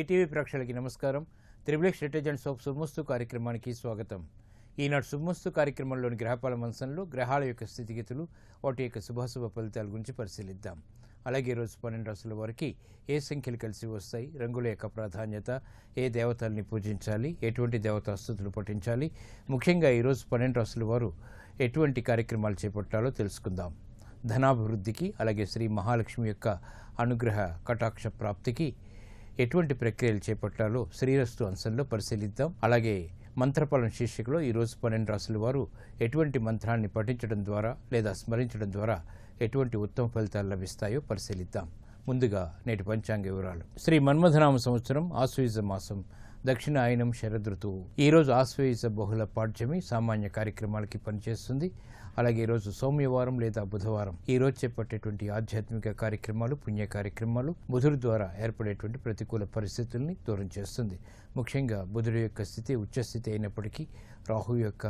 ETV ప్రేక్షకులకి నమస్కారం triplex detergent soap సుమ్మస్తు కార్యక్రమానికి స్వాగతం ఈనాడు సుమ్మస్తు కార్యక్రమంలోని గ్రహపాల మంచంలో గ్రహాల యొక్క స్థితిగతులు వాటి యొక్క శుభాశుభ ఫలితాల గురించి పరిశీలిద్దాం అలాగే ఈరోజు పన్నెండు రాసుల వారికి ఏ సంఖ్యలు కలిసి వస్తాయి రంగుల యొక్క ప్రాధాన్యత ఏ దేవతల్ని పూజించాలి ఎటువంటి దేవతాస్తుతులు పఠించాలి ముఖ్యంగా ఈరోజు పన్నెండు రాసుల వారు ఎటువంటి కార్యక్రమాలు చేపట్టాలో తెలుసుకుందాం ధనాభివృద్ధికి అలాగే శ్రీ మహాలక్ష్మి యొక్క అనుగ్రహ కటాక్ష ప్రాప్తికి ఎటువంటి ప్రక్రియలు చేపట్టాలో శ్రీరస్తు అంశంలో పరిశీలిద్దాం అలాగే మంత్రపాలన శీర్షికలో ఈరోజు పన్నెండు రాసుల వారు ఎటువంటి మంత్రాన్ని పఠించడం ద్వారా లేదా స్మరించడం ద్వారా ఎటువంటి ఉత్తమ ఫలితాలు లభిస్తాయో పరిశీలిద్దాం ముందుగా నేటి పంచాంగ వివరాలు శ్రీ మన్మధనామ సంవత్సరం ఆశ్వయుజ మాసం దక్షిణ ఆయనం శరదృతువు ఈరోజు ఆశ్వయుజ బహుళ పాఠ్యమి సామాన్య కార్యక్రమాలకి పనిచేస్తుంది అలాగే ఈరోజు సోమవారం లేదా బుధవారం ఈ రోజు చేపట్టేటువంటి ఆధ్యాత్మిక కార్యక్రమాలు పుణ్య కార్యక్రమాలు బుధుడి ద్వారా ఏర్పడేటువంటి ప్రతికూల పరిస్థితుల్ని దూరం చేస్తుంది ముఖ్యంగా బుధుడి యొక్క స్థితి ఉచ్చస్థితి అయినప్పటికీ రాహు యొక్క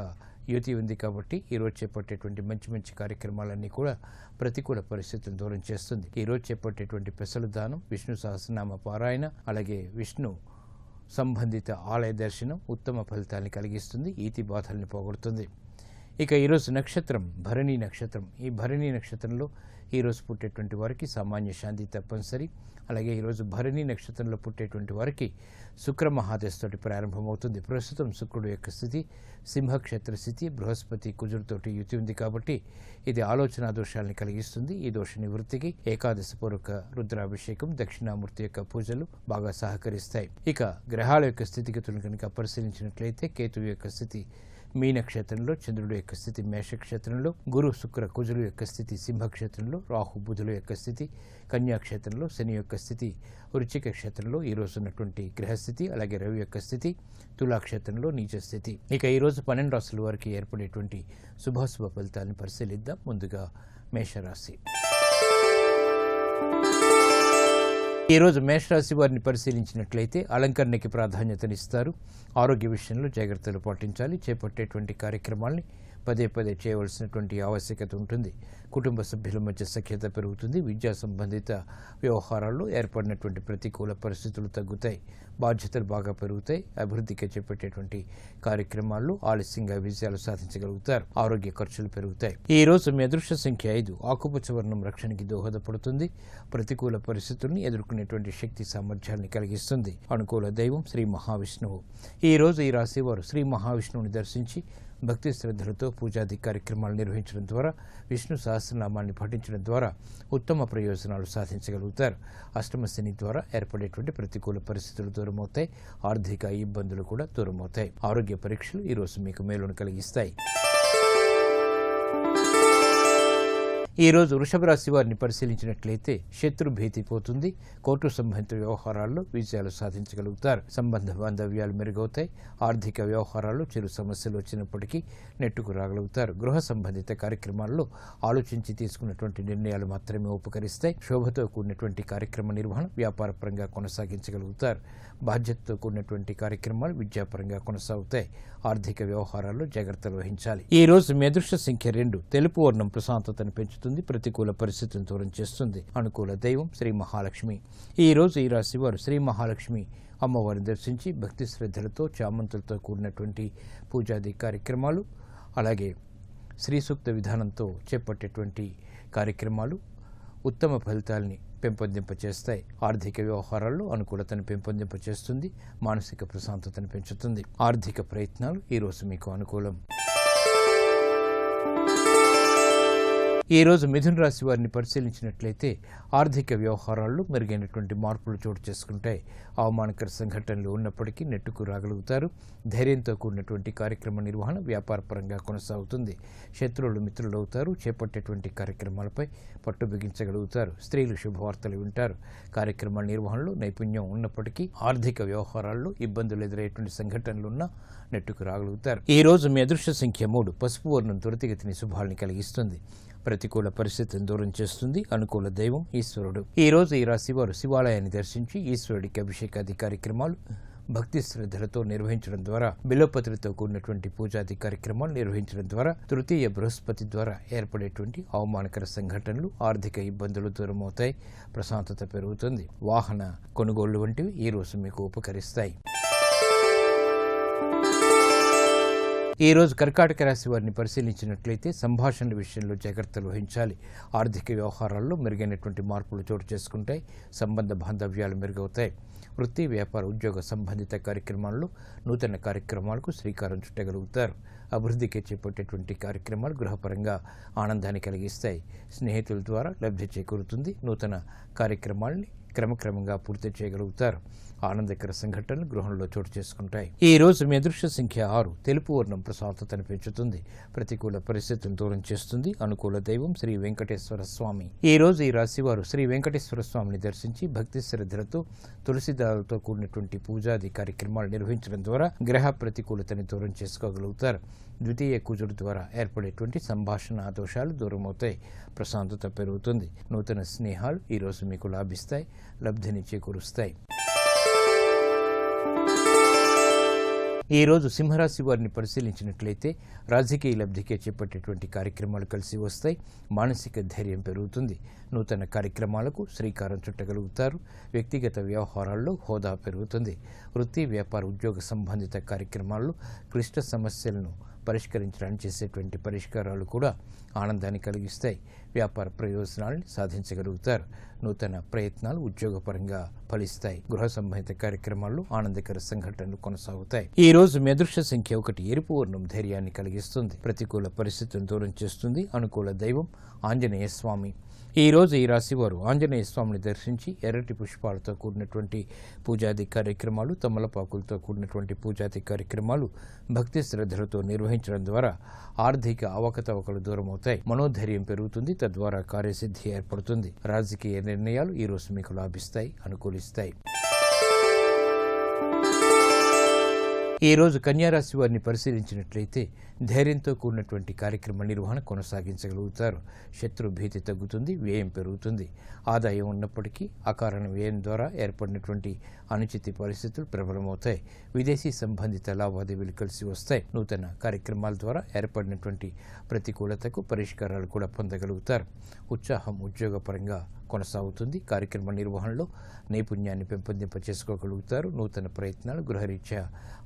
యువతి ఉంది కాబట్టి ఈరోజు చేపట్టేటువంటి మంచి మంచి కార్యక్రమాలన్నీ కూడా ప్రతికూల పరిస్థితులను దూరం చేస్తుంది ఈ రోజు చేపట్టేటువంటి పెసలు దానం విష్ణు సహస్రనామ పారాయణ అలాగే విష్ణు సంబంధిత ఆలయ దర్శనం ఉత్తమ ఫలితాన్ని కలిగిస్తుంది ఈతి బాధల్ని పోగొడుతుంది ఇక ఈరోజు నక్షత్రం భరణి నక్షత్రం ఈ భరణి నక్షత్రంలో ఈరోజు పుట్టేటువంటి వారికి సామాన్య శాంతి తప్పనిసరి అలాగే ఈరోజు భరణి నక్షత్రంలో పుట్టేటువంటి వారికి శుక్ర మహాదశతోటి ప్రారంభమవుతుంది ప్రస్తుతం శుక్రుడు యొక్క స్థితి సింహక్షేత్ర స్థితి బృహస్పతి కుజుడితోటి యుతి ఉంది కాబట్టి ఇది ఆలోచన దోషాలను కలిగిస్తుంది ఈ దోష నివృత్తికి ఏకాదశి పూర్వక రుద్రాభిషేకం దక్షిణామూర్తి యొక్క పూజలు బాగా సహకరిస్తాయి ఇక గ్రహాల యొక్క స్థితిగతులను కనుక పరిశీలించినట్లయితే కేతువు యొక్క స్థితి మీనక్షేత్రంలో చంద్రుడు యొక్క స్థితి మేషక్షేత్రంలో గురు శుక్ర కుజులు యొక్క స్థితి సింహక్షేత్రంలో రాహు బుధుల యొక్క స్థితి కన్యాక్షేత్రంలో శని యొక్క స్థితి వృచ్చిక క్షేత్రంలో ఈరోజు ఉన్నటువంటి గ్రహస్థితి అలాగే రవి యొక్క స్థితి తులాక్షేత్రంలో నీచ స్థితి ఇక ఈరోజు పన్నెండు రాశుల వారికి ఏర్పడేటువంటి శుభాశుభ ఫలితాలను పరిశీలిద్దాం ముందుగా మేషరాశి ఈరోజు మేషరాశి వారిని పరిశీలించినట్లయితే అలంకరణకి ప్రాధాన్యతనిస్తారు ఆరోగ్య విషయంలో జాగ్రత్తలు పాటించాలి చేపట్టేటువంటి కార్యక్రమాల్ని పదే పదే చేయవలసినటువంటి ఆవశ్యకత ఉంటుంది కుటుంబ సభ్యుల మధ్య సఖ్యత పెరుగుతుంది విద్యా సంబంధిత వ్యవహారాల్లో ఏర్పడినటువంటి ప్రతికూల పరిస్థితులు తగ్గుతాయి బాధ్యతలు బాగా పెరుగుతాయి అభివృద్ధికి చేపట్టేటువంటి కార్యక్రమాల్లో ఆలస్యంగా విజయాలు సాధించగలుగుతారు ఆరోగ్య ఖర్చులు పెరుగుతాయి ఈ రోజు మీ అదృష్ట సంఖ్య ఐదు ఆకుపచ్చ వర్ణం రక్షణకి దోహదపడుతుంది ప్రతికూల పరిస్థితుల్ని ఎదుర్కొనేటువంటి శక్తి సామర్థ్యాన్ని కలిగిస్తుంది అనుకూల దైవం శ్రీ మహావిష్ణువు ఈ రోజు ఈ వారు శ్రీ మహావిష్ణువుని దర్శించి భక్తి శ్రద్ధలతో పూజాది కార్యక్రమాలు నిర్వహించడం ద్వారా విష్ణు సహస్రనామాన్ని పఠించడం ద్వారా ఉత్తమ ప్రయోజనాలు సాధించగలుగుతారు అష్టమ శని ద్వారా ఏర్పడేటువంటి ప్రతికూల పరిస్థితులు దూరమవుతాయి ఆర్థిక ఇబ్బందులు కూడా దూరమవుతాయి ఆరోగ్య పరీక్షలు ఈరోజు మీకు మేలును కలిగిస్తాయి ఈరోజు వృషభ రాశి వారిని పరిశీలించినట్లయితే శత్రు భీతి పోతుంది కోర్టు సంబంధిత వ్యవహారాల్లో విజయాలు సాధించగలుగుతారు సంబంధ బాంధవ్యాలు మెరుగవుతాయి ఆర్థిక వ్యవహారాల్లో చిరు సమస్యలు వచ్చినప్పటికీ నెట్టుకు రాగలుగుతారు గృహ సంబంధిత కార్యక్రమాల్లో ఆలోచించి తీసుకున్నటువంటి నిర్ణయాలు మాత్రమే ఉపకరిస్తాయి శోభతో కూడినటువంటి కార్యక్రమ నిర్వహణ వ్యాపారపరంగా కొనసాగించగలుగుతారు బాధ్యతతో కూడినటువంటి కార్యక్రమాలు విద్యాపరంగా కొనసాగుతాయి ఆర్థిక వ్యవహారాల్లో జాగ్రత్తలు వహించాలి ఈ రోజు మేదృష్ట సంఖ్య రెండు తెలుపు వర్ణం ప్రశాంతతను పెంచుతుంది ప్రతికూల పరిస్థితిని దూరం చేస్తుంది అనుకూల దైవం శ్రీ మహాలక్ష్మి ఈ రోజు ఈ రాశివారు శ్రీ మహాలక్ష్మి అమ్మవారిని దర్శించి భక్తి శ్రద్ధలతో చామంతులతో కూడినటువంటి పూజాది కార్యక్రమాలు అలాగే శ్రీ సూక్త విధానంతో చేపట్టేటువంటి కార్యక్రమాలు ఉత్తమ ఫలితాలని పెంపొందింపచేస్తాయి ఆర్థిక వ్యవహారాల్లో అనుకూలతను పెంపొందింపచేస్తుంది మానసిక ప్రశాంతతను పెంచుతుంది ఆర్థిక ప్రయత్నాలు ఈరోజు మీకు అనుకూలం ఈరోజు మిథున రాశి వారిని పరిశీలించినట్లయితే ఆర్థిక వ్యవహారాల్లో మెరుగైనటువంటి మార్పులు చోటు చేసుకుంటాయి అవమానకర సంఘటనలు ఉన్నప్పటికీ నెట్టుకు రాగలుగుతారు ధైర్యంతో కూడినటువంటి కార్యక్రమ నిర్వహణ వ్యాపారపరంగా కొనసాగుతుంది శత్రువులు మిత్రులు అవుతారు చేపట్టేటువంటి కార్యక్రమాలపై పట్టు బిగించగలుగుతారు స్త్రీలు శుభవార్తలు వింటారు కార్యక్రమ నిర్వహణలో నైపుణ్యం ఉన్నప్పటికీ ఆర్థిక వ్యవహారాల్లో ఇబ్బందులు ఎదురయ్యేటువంటి సంఘటనలున్నా నెట్టుకు రాగలుగుతారు ఈ రోజు మీ అదృష్ట సంఖ్య మూడు పసుపు వర్ణం త్వరితగతిని శుభాలను కలిగిస్తుంది ప్రతికూల పరిస్థితిని దూరం చేస్తుంది అనుకూల దైవం ఈశ్వరుడు ఈ రోజు ఈ రాశి వారు శివాలయాన్ని దర్శించి ఈశ్వరుడికి అభిషేకాది కార్యక్రమాలు భక్తి శ్రద్ధలతో నిర్వహించడం ద్వారా బిలోపతులతో కూడినటువంటి పూజాది కార్యక్రమాలు నిర్వహించడం ద్వారా తృతీయ బృహస్పతి ద్వారా ఏర్పడేటువంటి అవమానకర సంఘటనలు ఆర్థిక ఇబ్బందులు దూరమవుతాయి ప్రశాంతత పెరుగుతుంది వాహన కొనుగోళ్లు వంటివి ఈ రోజు మీకు ఉపకరిస్తాయి ఈ రోజు కర్కాటక రాశి వారిని పరిశీలించినట్లయితే సంభాషణ విషయంలో జాగ్రత్తలు వహించాలి ఆర్థిక వ్యవహారాల్లో మెరుగైనటువంటి మార్పులు చోటు చేసుకుంటాయి సంబంధ బాంధవ్యాలు మెరుగవుతాయి వృత్తి వ్యాపార ఉద్యోగ సంబంధిత కార్యక్రమాల్లో నూతన కార్యక్రమాలకు శ్రీకారం చుట్టగలుగుతారు అభివృద్ధికి చేపట్టేటువంటి కార్యక్రమాలు గృహపరంగా ఆనందాన్ని కలిగిస్తాయి స్నేహితుల ద్వారా లబ్ధి చేకూరుతుంది నూతన కార్యక్రమాల్ని క్రమక్రమంగా పూర్తి చేయగలుగుతారు ఆనందకర సంఘటనలు గృహంలో చోటు చేసుకుంటాయి ఈ రోజు మీ అదృశ్య సంఖ్య ఆరు తెలుపు వర్ణం ప్రశాంతతను పెంచుతుంది ప్రతికూల పరిస్థితులను దూరం చేస్తుంది అనుకూల దైవం శ్రీ వెంకటేశ్వర స్వామి ఈ రోజు ఈ రాశివారు శ్రీ వెంకటేశ్వర స్వామిని దర్శించి భక్తి శ్రద్ధలతో తులసిదారులతో కూడినటువంటి పూజాది కార్యక్రమాలు నిర్వహించడం ద్వారా గ్రహ ప్రతికూలతని దూరం చేసుకోగలుగుతారు ద్వితీయ కుజుడు ద్వారా ఏర్పడేటువంటి సంభాషణ దోషాలు దూరమవుతాయి ప్రశాంతత పెరుగుతుంది నూతన స్నేహాలు ఈరోజు మీకు లాభిస్తాయి లబ్ధిని చేకూరుస్తాయి ఈరోజు సింహరాశి వారిని పరిశీలించినట్లయితే రాజకీయ లబ్ధికే చేపట్టేటువంటి కార్యక్రమాలు కలిసి వస్తాయి మానసిక ధైర్యం పెరుగుతుంది నూతన కార్యక్రమాలకు శ్రీకారం చుట్టగలుగుతారు వ్యక్తిగత వ్యవహారాల్లో హోదా పెరుగుతుంది వృత్తి వ్యాపార ఉద్యోగ సంబంధిత కార్యక్రమాల్లో క్లిష్ట సమస్యలను పరిష్కరించడానికి చేసేటువంటి పరిష్కారాలు కూడా ఆనందాన్ని కలిగిస్తాయి వ్యాపార ప్రయోజనాలను సాధించగలుగుతారు నూతన ప్రయత్నాలు ఉద్యోగపరంగా ఫలిస్తాయి గృహ సంబంధిత కార్యక్రమాల్లో ఆనందకర సంఘటనలు కొనసాగుతాయి ఈ రోజు మెదృశ్య సంఖ్య ఒకటి ఎరుపు వర్ణం ధైర్యాన్ని కలిగిస్తుంది ప్రతికూల పరిస్థితులను దూరం చేస్తుంది అనుకూల దైవం ఆంజనేయ స్వామి ఈరోజు ఈ రాశివారు ఆంజనేయ స్వామిని దర్శించి ఎర్రటి పుష్పాలతో కూడినటువంటి పూజాది కార్యక్రమాలు తమలపాకులతో కూడినటువంటి పూజాది కార్యక్రమాలు భక్తి శ్రద్ధలతో నిర్వహించడం ద్వారా ఆర్థిక అవకతవకలు దూరం అవుతాయి మనోధైర్యం పెరుగుతుంది తద్వారా కార్యసిద్ధి ఏర్పడుతుంది రాజకీయ నిర్ణయాలు ఈరోజు మీకు లాభిస్తాయి అనుకూలిస్తాయి ఈరోజు కన్యారాశి వారిని పరిశీలించినట్లయితే ధైర్యంతో కూడినటువంటి కార్యక్రమ నిర్వహణ కొనసాగించగలుగుతారు శత్రు భీతి తగ్గుతుంది వ్యయం పెరుగుతుంది ఆదాయం ఉన్నప్పటికీ అకారణ వ్యయం ద్వారా ఏర్పడినటువంటి అనుచిత పరిస్థితులు ప్రబలమవుతాయి విదేశీ సంబంధిత లావాదేవీలు కలిసి వస్తాయి నూతన కార్యక్రమాల ద్వారా ఏర్పడినటువంటి ప్రతికూలతకు పరిష్కారాలు కూడా పొందగలుగుతారు ఉత్సాహం ఉద్యోగపరంగా కొనసాగుతుంది కార్యక్రమ నిర్వహణలో నైపుణ్యాన్ని పెంపొందింప చేసుకోగలుగుతారు నూతన ప్రయత్నాలు గృహరీత్యా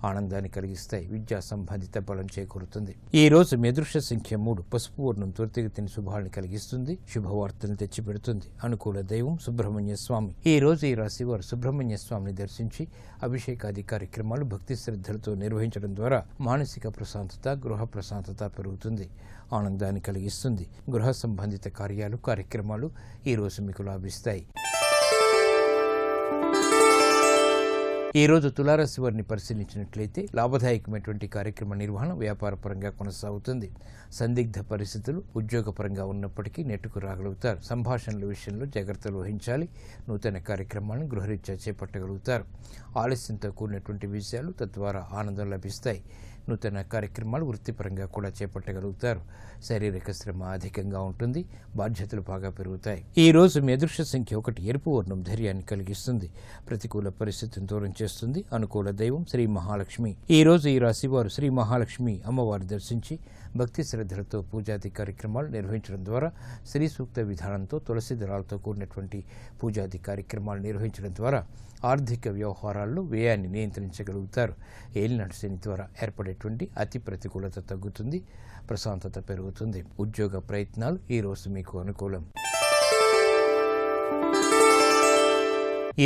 ఆనందాన్ని కలిగిస్తాయి విద్యా సంబంధిత బలం చేకూరుతుంది ఈ రోజు మెదృశ్య సంఖ్య మూడు పసుపు వర్ణం త్వరితగతిని శుభాలను కలిగిస్తుంది శుభవార్తలను తెచ్చిపెడుతుంది అనుకూల దైవం సుబ్రహ్మణ్య స్వామి ఈ రోజు ఈ రాశివారు సుబ్రహ్మణ్య స్వామిని దర్శించి అభిషేకాది కార్యక్రమాలు భక్తి శ్రద్ధలతో నిర్వహించడం ద్వారా మానసిక ప్రశాంతత గృహ ప్రశాంతత పెరుగుతుంది ఆనందాన్ని కలిగిస్తుంది గృహ సంబంధిత కార్యాలు కార్యక్రమాలు ఈరోజు మీకు లాభిస్తాయి ఈరోజు తులారాశి వారిని పరిశీలించినట్లయితే లాభదాయకమైనటువంటి కార్యక్రమ నిర్వహణ వ్యాపారపరంగా కొనసాగుతుంది సందిగ్ధ పరిస్థితులు ఉద్యోగపరంగా ఉన్నప్పటికీ నెట్టుకు రాగలుగుతారు సంభాషణల విషయంలో జాగ్రత్తలు వహించాలి నూతన కార్యక్రమాలను గృహరీత్యా చేపట్టగలుగుతారు ఆలస్యంతో కూడినటువంటి విషయాలు తద్వారా ఆనందం లభిస్తాయి నూతన కార్యక్రమాలు వృత్తిపరంగా కూడా చేపట్టగలుగుతారు శారీరక శ్రమ అధికంగా ఉంటుంది బాధ్యతలు బాగా పెరుగుతాయి ఈ రోజు మీ అదృష్ట సంఖ్య ఒకటి ఎరుపు వర్ణం ధైర్యాన్ని కలిగిస్తుంది ప్రతికూల పరిస్థితిని దూరం చేస్తుంది అనుకూల దైవం శ్రీ మహాలక్ష్మి ఈ రోజు ఈ రాశివారు శ్రీ మహాలక్ష్మి అమ్మవారిని దర్శించి భక్తి శ్రద్ధలతో పూజాది కార్యక్రమాలు నిర్వహించడం ద్వారా శ్రీ సూక్త విధానంతో తులసి దళాలతో కూడినటువంటి పూజాది కార్యక్రమాలు నిర్వహించడం ద్వారా ఆర్థిక వ్యవహారాల్లో వ్యయాన్ని నియంత్రించగలుగుతారు ఏలినాటి శని ద్వారా ఏర్పడేటువంటి అతి ప్రతికూలత తగ్గుతుంది ప్రశాంతత పెరుగుతుంది ఉద్యోగ ప్రయత్నాలు ఈరోజు మీకు అనుకూలం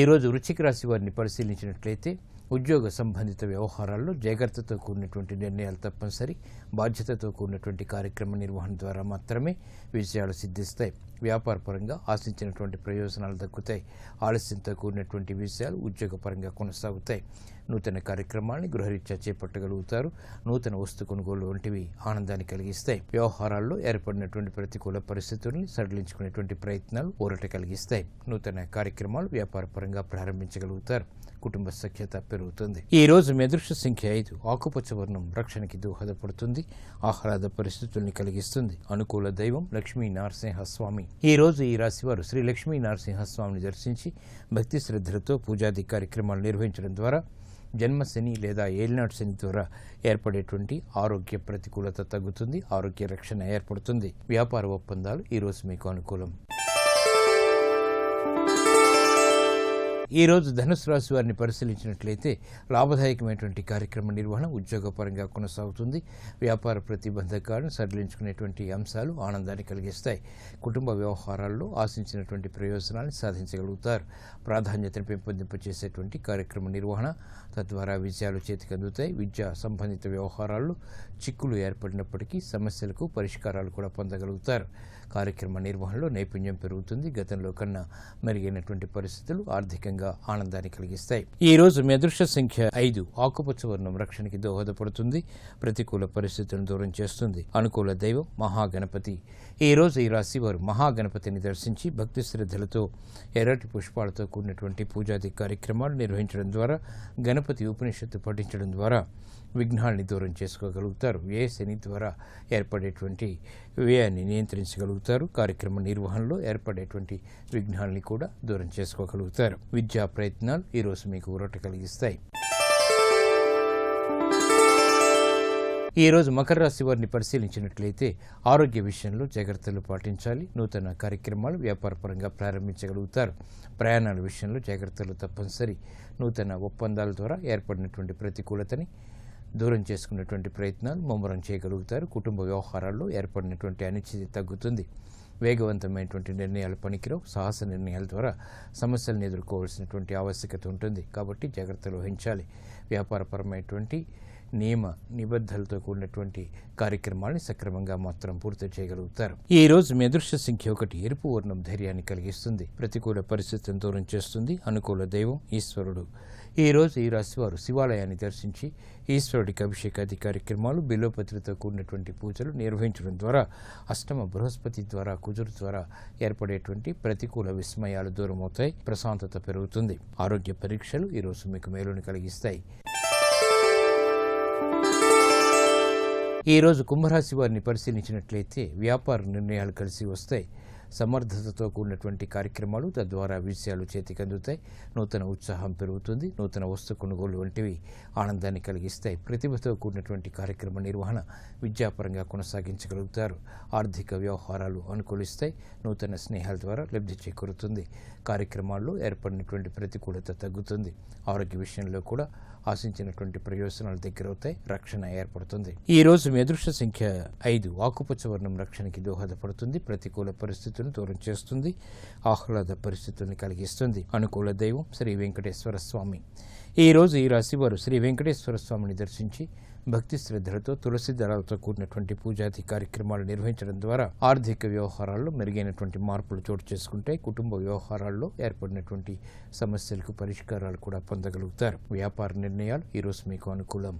ఈరోజు వృచ్చిక రాశి వారిని పరిశీలించినట్లయితే ఉద్యోగ సంబంధిత వ్యవహారాల్లో జాగ్రత్తతో కూడినటువంటి నిర్ణయాలు తప్పనిసరి బాధ్యతతో కూడినటువంటి కార్యక్రమ నిర్వహణ ద్వారా మాత్రమే విజయాలు సిద్ధిస్తాయి వ్యాపారపరంగా ఆశించినటువంటి ప్రయోజనాలు దక్కుతాయి ఆలస్యంతో కూడినటువంటి విజయాలు ఉద్యోగపరంగా కొనసాగుతాయి నూతన కార్యక్రమాలను గృహరీత్యా చేపట్టగలుగుతారు నూతన వస్తు కొనుగోలు వంటివి ఆనందాన్ని కలిగిస్తాయి వ్యవహారాల్లో ఏర్పడినటువంటి ప్రతికూల పరిస్థితుల్ని సడలించుకునేటువంటి ప్రయత్నాలు ఊరట కలిగిస్తాయి నూతన కార్యక్రమాలు వ్యాపారపరంగా ప్రారంభించగలుగుతారు కుటుంబ సఖ్యత పెరుగుతుంది ఈ రోజు మెదృష సంఖ్య ఐదు ఆకుపచ్చ వర్ణం రక్షణకి దోహదపడుతుంది ఆహ్లాద పరిస్థితుల్ని కలిగిస్తుంది అనుకూల దైవం లక్ష్మీ నరసింహస్వామి ఈ రోజు ఈ రాశివారు శ్రీ లక్ష్మీ నరసింహస్వామిని దర్శించి భక్తి శ్రద్ధలతో పూజాది కార్యక్రమాలు నిర్వహించడం ద్వారా జన్మశని లేదా ఏలినాటి శని ద్వారా ఏర్పడేటువంటి ఆరోగ్య ప్రతికూలత తగ్గుతుంది ఆరోగ్య రక్షణ ఏర్పడుతుంది వ్యాపార ఒప్పందాలు ఈరోజు మీకు అనుకూలం ఈరోజు ధనుసు రాశి వారిని పరిశీలించినట్లయితే లాభదాయకమైనటువంటి కార్యక్రమ నిర్వహణ ఉద్యోగపరంగా కొనసాగుతుంది వ్యాపార ప్రతిబంధకాలను సడలించుకునేటువంటి అంశాలు ఆనందాన్ని కలిగిస్తాయి కుటుంబ వ్యవహారాల్లో ఆశించినటువంటి ప్రయోజనాన్ని సాధించగలుగుతారు ప్రాధాన్యతను పెంపొందింపచేసేటువంటి కార్యక్రమ నిర్వహణ తద్వారా విజయాలు చేతికందుతాయి విద్యా సంబంధిత వ్యవహారాల్లో చిక్కులు ఏర్పడినప్పటికీ సమస్యలకు పరిష్కారాలు కూడా పొందగలుగుతారు కార్యక్రమ నిర్వహణలో నైపుణ్యం పెరుగుతుంది గతంలో కన్నా మెరుగైనటువంటి పరిస్థితులు ఆర్థికంగా ఆనందాన్ని కలిగిస్తాయి ఈ రోజు మీ సంఖ్య ఐదు ఆకుపచ్చ వర్ణం రక్షణకి దోహదపడుతుంది ప్రతికూల పరిస్థితులను దూరం చేస్తుంది అనుకూల దైవం మహాగణపతి ఈ రోజు ఈ రాశి వారు మహాగణపతిని దర్శించి భక్తి శ్రద్ధలతో ఎర్రటి పుష్పాలతో కూడినటువంటి పూజాది కార్యక్రమాలు నిర్వహించడం ద్వారా గణపతి ఉపనిషత్తు పఠించడం ద్వారా విఘ్నాల్ని దూరం చేసుకోగలుగుతారు ఏ శని ద్వారా ఏర్పడేటువంటి వ్యయాన్ని నియంత్రించగలుగుతారు కార్యక్రమ నిర్వహణలో ఏర్పడేటువంటి విఘ్నాల్ని కూడా దూరం చేసుకోగలుగుతారు విద్యా ప్రయత్నాలు ఈరోజు మీకు ఊరట కలిగిస్తాయి ఈరోజు మకర రాశి వారిని పరిశీలించినట్లయితే ఆరోగ్య విషయంలో జాగ్రత్తలు పాటించాలి నూతన కార్యక్రమాలు వ్యాపారపరంగా ప్రారంభించగలుగుతారు ప్రయాణాల విషయంలో జాగ్రత్తలు తప్పనిసరి నూతన ఒప్పందాల ద్వారా ఏర్పడినటువంటి ప్రతికూలతని దూరం చేసుకునేటువంటి ప్రయత్నాలు ముమ్మరం చేయగలుగుతారు కుటుంబ వ్యవహారాల్లో ఏర్పడినటువంటి అనిశ్చితి తగ్గుతుంది వేగవంతమైనటువంటి నిర్ణయాలు పనికిరావు సాహస నిర్ణయాల ద్వారా సమస్యలను ఎదుర్కోవాల్సినటువంటి ఆవశ్యకత ఉంటుంది కాబట్టి జాగ్రత్తలు వహించాలి వ్యాపారపరమైనటువంటి నియమ నిబద్ధలతో కూడినటువంటి కార్యక్రమాలను సక్రమంగా మాత్రం పూర్తి చేయగలుగుతారు ఈ రోజు మీ అదృశ్య సంఖ్య ఒకటి ఎరుపు వర్ణం ధైర్యాన్ని కలిగిస్తుంది ప్రతికూల పరిస్థితిని దూరం చేస్తుంది అనుకూల దైవం ఈశ్వరుడు ఈరోజు ఈ రాశివారు శివాలయాన్ని దర్శించి ఈశ్వరుడికి అభిషేకాది కార్యక్రమాలు బిల్వపత్రితో కూడినటువంటి పూజలు నిర్వహించడం ద్వారా అష్టమ బృహస్పతి ద్వారా కుదురు ద్వారా ఏర్పడేటువంటి ప్రతికూల విస్మయాలు దూరమవుతాయి ప్రశాంతత పెరుగుతుంది ఆరోగ్య పరీక్షలు ఈరోజు మీకు మేలుని కలిగిస్తాయి ఈరోజు కుంభరాశి వారిని పరిశీలించినట్లయితే వ్యాపార నిర్ణయాలు కలిసి వస్తాయి సమర్థతతో కూడినటువంటి కార్యక్రమాలు తద్వారా విజయాలు చేతికందుతాయి నూతన ఉత్సాహం పెరుగుతుంది నూతన వస్తు కొనుగోలు వంటివి ఆనందాన్ని కలిగిస్తాయి ప్రతిభతో కూడినటువంటి కార్యక్రమ నిర్వహణ విద్యాపరంగా కొనసాగించగలుగుతారు ఆర్థిక వ్యవహారాలు అనుకూలిస్తాయి నూతన స్నేహాల ద్వారా లబ్ధి చేకూరుతుంది కార్యక్రమాల్లో ఏర్పడినటువంటి ప్రతికూలత తగ్గుతుంది ఆరోగ్య విషయంలో కూడా ఆశించినటువంటి ప్రయోజనాలు దగ్గరవుతాయి రక్షణ ఏర్పడుతుంది ఈ రోజు మీ అదృష్ట సంఖ్య ఐదు ఆకుపచ్చ వర్ణం రక్షణకి దోహదపడుతుంది ప్రతికూల పరిస్థితులను దూరం చేస్తుంది ఆహ్లాద పరిస్థితుల్ని కలిగిస్తుంది అనుకూల దైవం శ్రీ వెంకటేశ్వర స్వామి ఈ రోజు ఈ రాశివారు శ్రీ వెంకటేశ్వర స్వామిని దర్శించి భక్తి శ్రద్ధలతో తులసి దళాలతో కూడినటువంటి పూజాది కార్యక్రమాలు నిర్వహించడం ద్వారా ఆర్థిక వ్యవహారాల్లో మెరుగైనటువంటి మార్పులు చోటు చేసుకుంటే కుటుంబ వ్యవహారాల్లో ఏర్పడినటువంటి సమస్యలకు పరిష్కారాలు కూడా పొందగలుగుతారు వ్యాపార నిర్ణయాలు ఈరోజు మీకు అనుకూలం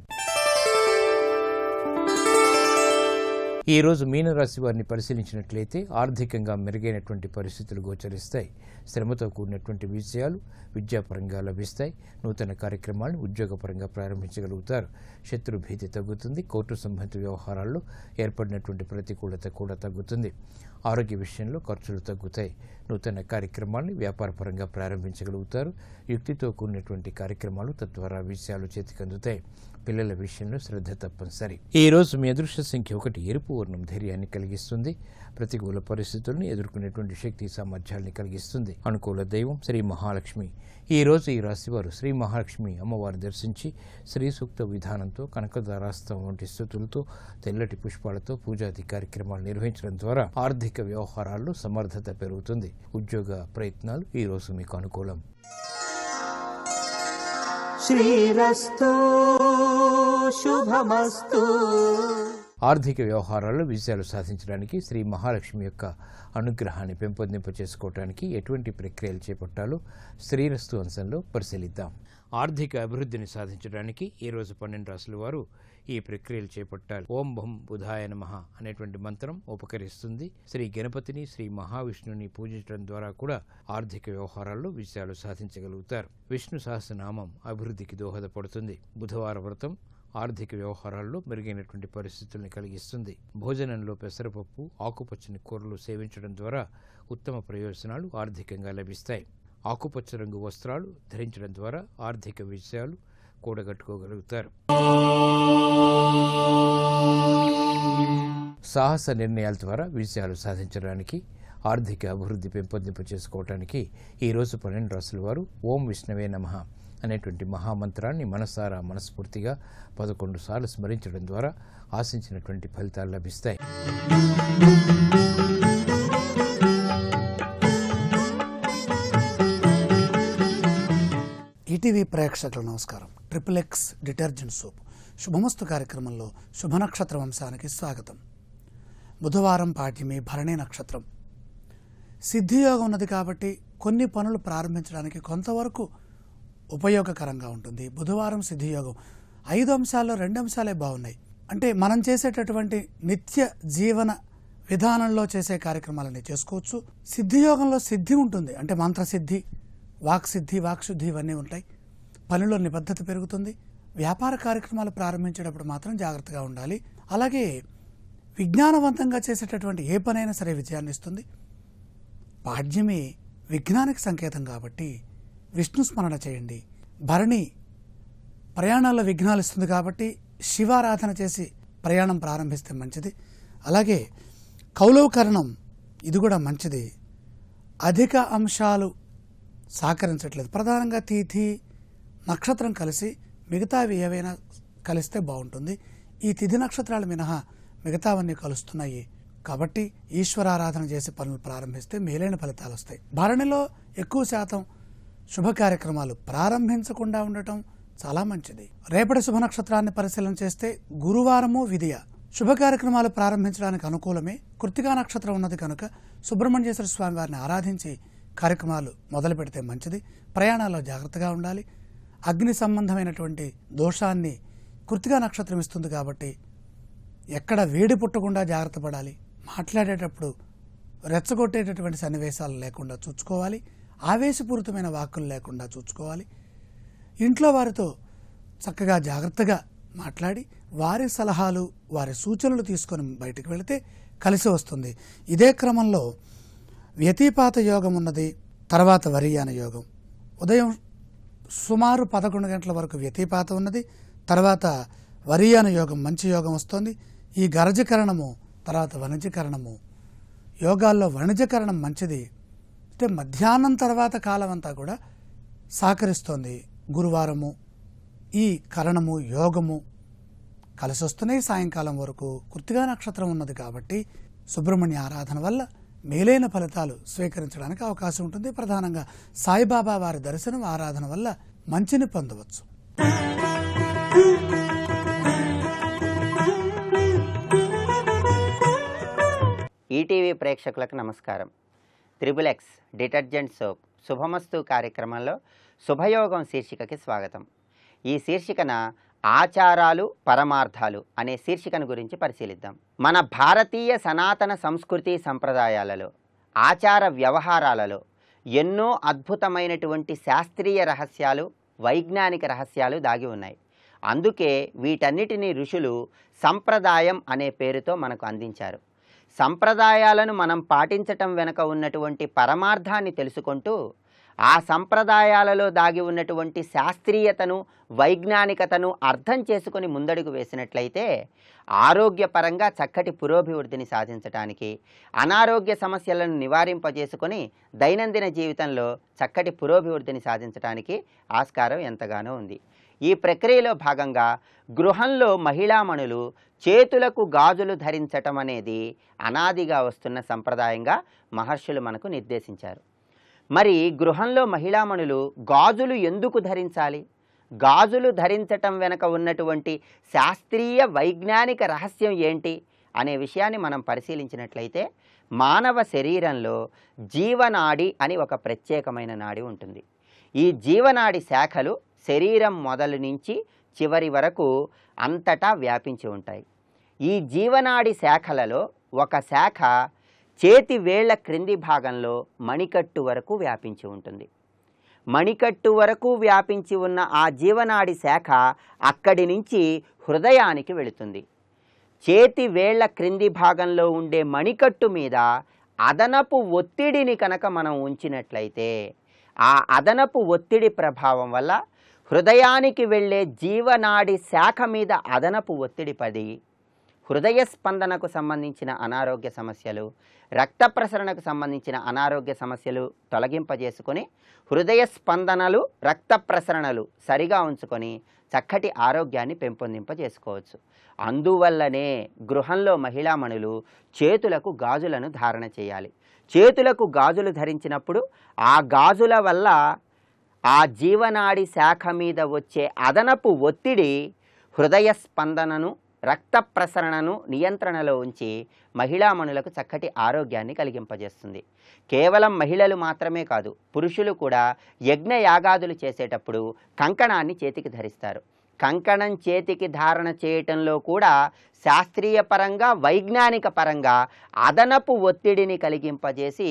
ఈరోజు మీనరాశి వారిని పరిశీలించినట్లయితే ఆర్థికంగా మెరుగైనటువంటి పరిస్థితులు గోచరిస్తాయి శ్రమతో కూడినటువంటి విషయాలు విద్యాపరంగా లభిస్తాయి నూతన కార్యక్రమాలను ఉద్యోగపరంగా ప్రారంభించగలుగుతారు శత్రు భీతి తగ్గుతుంది కోర్టు సంబంధిత వ్యవహారాల్లో ఏర్పడినటువంటి ప్రతికూలత కూడా తగ్గుతుంది ఆరోగ్య విషయంలో ఖర్చులు తగ్గుతాయి నూతన కార్యక్రమాలను వ్యాపారపరంగా ప్రారంభించగలుగుతారు యుక్తితో కూడినటువంటి కార్యక్రమాలు తద్వారా విషయాలు చేతికందుతాయి పిల్లల విషయంలో శ్రద్ధ తప్పనిసరి ఈ రోజు మీ అదృశ్య సంఖ్య ఒకటి ఎరుపు వర్ణం ధైర్యాన్ని కలిగిస్తుంది ప్రతికూల పరిస్థితులను ఎదుర్కొనేటువంటి శక్తి సామర్థ్యాన్ని కలిగిస్తుంది అనుకూల దైవం శ్రీ మహాలక్ష్మి ఈ రోజు ఈ రాశివారు శ్రీ మహాలక్ష్మి అమ్మవారు దర్శించి శ్రీ సూక్త విధానంతో కనకదారాస్తం వంటి స్థుతులతో తెల్లటి పుష్పాలతో పూజాది కార్యక్రమాలు నిర్వహించడం ద్వారా ఆర్థిక వ్యవహారాల్లో సమర్థత పెరుగుతుంది ఉద్యోగ ప్రయత్నాలు ఈ రోజు మీకు అనుకూలం శుభమస్తు ఆర్థిక వ్యవహారాల్లో విజయాలు సాధించడానికి శ్రీ మహాలక్ష్మి యొక్క అనుగ్రహాన్ని పెంపొందింప చేసుకోవడానికి ఎటువంటి ప్రక్రియలు చేపట్టాలో శ్రీరస్తు అంశంలో పరిశీలిద్దాం ఆర్థిక అభివృద్ధిని సాధించడానికి ఈరోజు పన్నెండు రాసుల వారు ఈ ప్రక్రియలు చేపట్టాలి ఓం భం బుధాయ నమ అనేటువంటి మంత్రం ఉపకరిస్తుంది శ్రీ గణపతిని శ్రీ మహావిష్ణుని పూజించడం ద్వారా కూడా ఆర్థిక వ్యవహారాల్లో విజయాలు సాధించగలుగుతారు విష్ణు సహస్రనామం అభివృద్ధికి దోహదపడుతుంది బుధవార వ్రతం ఆర్థిక వ్యవహారాల్లో మెరుగైనటువంటి పరిస్థితుల్ని కలిగిస్తుంది భోజనంలో పెసరపప్పు ఆకుపచ్చని కూరలు సేవించడం ద్వారా ఉత్తమ ప్రయోజనాలు ఆర్థికంగా లభిస్తాయి ఆకుపచ్చ రంగు వస్త్రాలు ధరించడం ద్వారా ఆర్థిక విజయాలు కూడగట్టుకోగలుగుతారు సాహస నిర్ణయాల ద్వారా విజయాలు సాధించడానికి ఆర్థిక అభివృద్ధి పెంపొందింపు చేసుకోవటానికి ఈరోజు పన్నెండు రాసుల వారు ఓం విష్ణవే నమః అనేటువంటి మహామంత్రాన్ని మనసారా మనస్ఫూర్తిగా పదకొండు సార్లు స్మరించడం ద్వారా ఆశించినటువంటి ఫలితాలు లభిస్తాయి ఈటీవీ ప్రేక్షకులు నమస్కారం ట్రిపుల్ ఎక్స్ డిటర్జెంట్ సోప్ శుభమస్తు కార్యక్రమంలో శుభ నక్షత్ర వంశానికి స్వాగతం బుధవారం మీ భరణి నక్షత్రం సిద్ధియోగం ఉన్నది కాబట్టి కొన్ని పనులు ప్రారంభించడానికి కొంతవరకు ఉపయోగకరంగా ఉంటుంది బుధవారం సిద్ధియోగం ఐదు అంశాల్లో రెండు అంశాలే బాగున్నాయి అంటే మనం చేసేటటువంటి నిత్య జీవన విధానంలో చేసే కార్యక్రమాలని చేసుకోవచ్చు సిద్ధియోగంలో సిద్ధి ఉంటుంది అంటే మంత్రసిద్ధి వాక్సిద్ధి వాక్శుద్ధి ఇవన్నీ ఉంటాయి పనిలో నిబద్ధత పెరుగుతుంది వ్యాపార కార్యక్రమాలు ప్రారంభించేటప్పుడు మాత్రం జాగ్రత్తగా ఉండాలి అలాగే విజ్ఞానవంతంగా చేసేటటువంటి ఏ పనైనా సరే విజయాన్ని ఇస్తుంది పాడ్యమే విఘ్నానికి సంకేతం కాబట్టి విష్ణు స్మరణ చేయండి భరణి ప్రయాణాల్లో విఘ్నాలు ఇస్తుంది కాబట్టి శివారాధన చేసి ప్రయాణం ప్రారంభిస్తే మంచిది అలాగే కౌలవకరణం ఇది కూడా మంచిది అధిక అంశాలు సహకరించట్లేదు ప్రధానంగా తిథి నక్షత్రం కలిసి మిగతావి ఏవైనా కలిస్తే బాగుంటుంది ఈ తిథి నక్షత్రాలు మినహా మిగతావన్నీ కలుస్తున్నాయి కాబట్టి ఈశ్వరారాధన చేసే పనులు ప్రారంభిస్తే మేలైన ఫలితాలు వస్తాయి భరణిలో ఎక్కువ శాతం శుభ కార్యక్రమాలు ప్రారంభించకుండా ఉండటం చాలా మంచిది రేపటి శుభ నక్షత్రాన్ని పరిశీలన చేస్తే గురువారము విధియ శుభ కార్యక్రమాలు ప్రారంభించడానికి అనుకూలమే కృతికా నక్షత్రం ఉన్నది కనుక సుబ్రహ్మణ్యేశ్వర స్వామి వారిని ఆరాధించి కార్యక్రమాలు మొదలు పెడితే మంచిది ప్రయాణాల్లో జాగ్రత్తగా ఉండాలి అగ్ని సంబంధమైనటువంటి దోషాన్ని కృతిగా నక్షత్రం ఇస్తుంది కాబట్టి ఎక్కడ వేడి పుట్టకుండా జాగ్రత్త పడాలి మాట్లాడేటప్పుడు రెచ్చగొట్టేటటువంటి సన్నివేశాలు లేకుండా చూసుకోవాలి ఆవేశపూరితమైన వాక్కులు లేకుండా చూసుకోవాలి ఇంట్లో వారితో చక్కగా జాగ్రత్తగా మాట్లాడి వారి సలహాలు వారి సూచనలు తీసుకొని బయటకు వెళితే కలిసి వస్తుంది ఇదే క్రమంలో వ్యతిపాత యోగం ఉన్నది తర్వాత వరియాన యోగం ఉదయం సుమారు పదకొండు గంటల వరకు వ్యతిపాతం ఉన్నది తర్వాత వరియాన యోగం మంచి యోగం వస్తుంది ఈ గరజకరణము తర్వాత వణిజకరణము యోగాల్లో వణిజకరణం మంచిది అంటే మధ్యాహ్నం తర్వాత కాలం అంతా కూడా సహకరిస్తోంది గురువారము ఈ కరణము యోగము వస్తున్నాయి సాయంకాలం వరకు కృతిగా నక్షత్రం ఉన్నది కాబట్టి సుబ్రహ్మణ్య ఆరాధన వల్ల మేలైన ఫలితాలు స్వీకరించడానికి అవకాశం ఉంటుంది ప్రధానంగా సాయిబాబా వారి దర్శనం ఆరాధన వల్ల మంచిని పొందవచ్చు ఈటీవీ ప్రేక్షకులకు నమస్కారం త్రిబుల్ ఎక్స్ డిటర్జెంట్ సోప్ శుభమస్తు కార్యక్రమంలో శుభయోగం శీర్షికకి స్వాగతం ఈ శీర్షికన ఆచారాలు పరమార్థాలు అనే శీర్షికను గురించి పరిశీలిద్దాం మన భారతీయ సనాతన సంస్కృతి సంప్రదాయాలలో ఆచార వ్యవహారాలలో ఎన్నో అద్భుతమైనటువంటి శాస్త్రీయ రహస్యాలు వైజ్ఞానిక రహస్యాలు దాగి ఉన్నాయి అందుకే వీటన్నిటినీ ఋషులు సంప్రదాయం అనే పేరుతో మనకు అందించారు సంప్రదాయాలను మనం పాటించటం వెనుక ఉన్నటువంటి పరమార్థాన్ని తెలుసుకుంటూ ఆ సంప్రదాయాలలో దాగి ఉన్నటువంటి శాస్త్రీయతను వైజ్ఞానికతను అర్థం చేసుకుని ముందడుగు వేసినట్లయితే ఆరోగ్యపరంగా చక్కటి పురోభివృద్ధిని సాధించటానికి అనారోగ్య సమస్యలను నివారింపజేసుకొని దైనందిన జీవితంలో చక్కటి పురోభివృద్ధిని సాధించడానికి ఆస్కారం ఎంతగానో ఉంది ఈ ప్రక్రియలో భాగంగా గృహంలో మహిళామణులు చేతులకు గాజులు ధరించటం అనేది అనాదిగా వస్తున్న సంప్రదాయంగా మహర్షులు మనకు నిర్దేశించారు మరి గృహంలో మహిళామణులు గాజులు ఎందుకు ధరించాలి గాజులు ధరించటం వెనక ఉన్నటువంటి శాస్త్రీయ వైజ్ఞానిక రహస్యం ఏంటి అనే విషయాన్ని మనం పరిశీలించినట్లయితే మానవ శరీరంలో జీవనాడి అని ఒక ప్రత్యేకమైన నాడి ఉంటుంది ఈ జీవనాడి శాఖలు శరీరం మొదలు నుంచి చివరి వరకు అంతటా వ్యాపించి ఉంటాయి ఈ జీవనాడి శాఖలలో ఒక శాఖ చేతి వేళ్ల క్రింది భాగంలో మణికట్టు వరకు వ్యాపించి ఉంటుంది మణికట్టు వరకు వ్యాపించి ఉన్న ఆ జీవనాడి శాఖ అక్కడి నుంచి హృదయానికి వెళుతుంది చేతి వేళ్ల క్రింది భాగంలో ఉండే మణికట్టు మీద అదనపు ఒత్తిడిని కనుక మనం ఉంచినట్లయితే ఆ అదనపు ఒత్తిడి ప్రభావం వల్ల హృదయానికి వెళ్ళే జీవనాడి శాఖ మీద అదనపు ఒత్తిడి పడి హృదయ స్పందనకు సంబంధించిన అనారోగ్య సమస్యలు రక్త ప్రసరణకు సంబంధించిన అనారోగ్య సమస్యలు తొలగింపజేసుకొని హృదయ స్పందనలు రక్త ప్రసరణలు సరిగా ఉంచుకొని చక్కటి ఆరోగ్యాన్ని పెంపొందింపజేసుకోవచ్చు అందువల్లనే గృహంలో మహిళామణులు చేతులకు గాజులను ధారణ చేయాలి చేతులకు గాజులు ధరించినప్పుడు ఆ గాజుల వల్ల ఆ జీవనాడి శాఖ మీద వచ్చే అదనపు ఒత్తిడి హృదయ స్పందనను రక్త ప్రసరణను నియంత్రణలో ఉంచి మహిళామణులకు చక్కటి ఆరోగ్యాన్ని కలిగింపజేస్తుంది కేవలం మహిళలు మాత్రమే కాదు పురుషులు కూడా యజ్ఞ యాగాదులు చేసేటప్పుడు కంకణాన్ని చేతికి ధరిస్తారు కంకణం చేతికి ధారణ చేయటంలో కూడా శాస్త్రీయ పరంగా వైజ్ఞానిక పరంగా అదనపు ఒత్తిడిని కలిగింపజేసి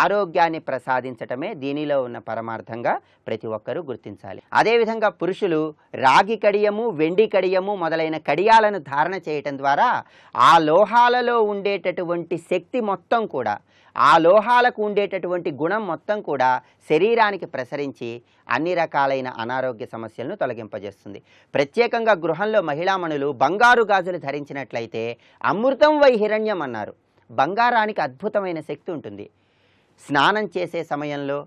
ఆరోగ్యాన్ని ప్రసాదించటమే దీనిలో ఉన్న పరమార్థంగా ప్రతి ఒక్కరూ గుర్తించాలి అదేవిధంగా పురుషులు రాగి కడియము వెండి కడియము మొదలైన కడియాలను ధారణ చేయటం ద్వారా ఆ లోహాలలో ఉండేటటువంటి శక్తి మొత్తం కూడా ఆ లోహాలకు ఉండేటటువంటి గుణం మొత్తం కూడా శరీరానికి ప్రసరించి అన్ని రకాలైన అనారోగ్య సమస్యలను తొలగింపజేస్తుంది ప్రత్యేకంగా గృహంలో మహిళామణులు బంగారు గాజులు ధరి ధరించినట్లయితే అమృతం వై హిరణ్యం అన్నారు బంగారానికి అద్భుతమైన శక్తి ఉంటుంది స్నానం చేసే సమయంలో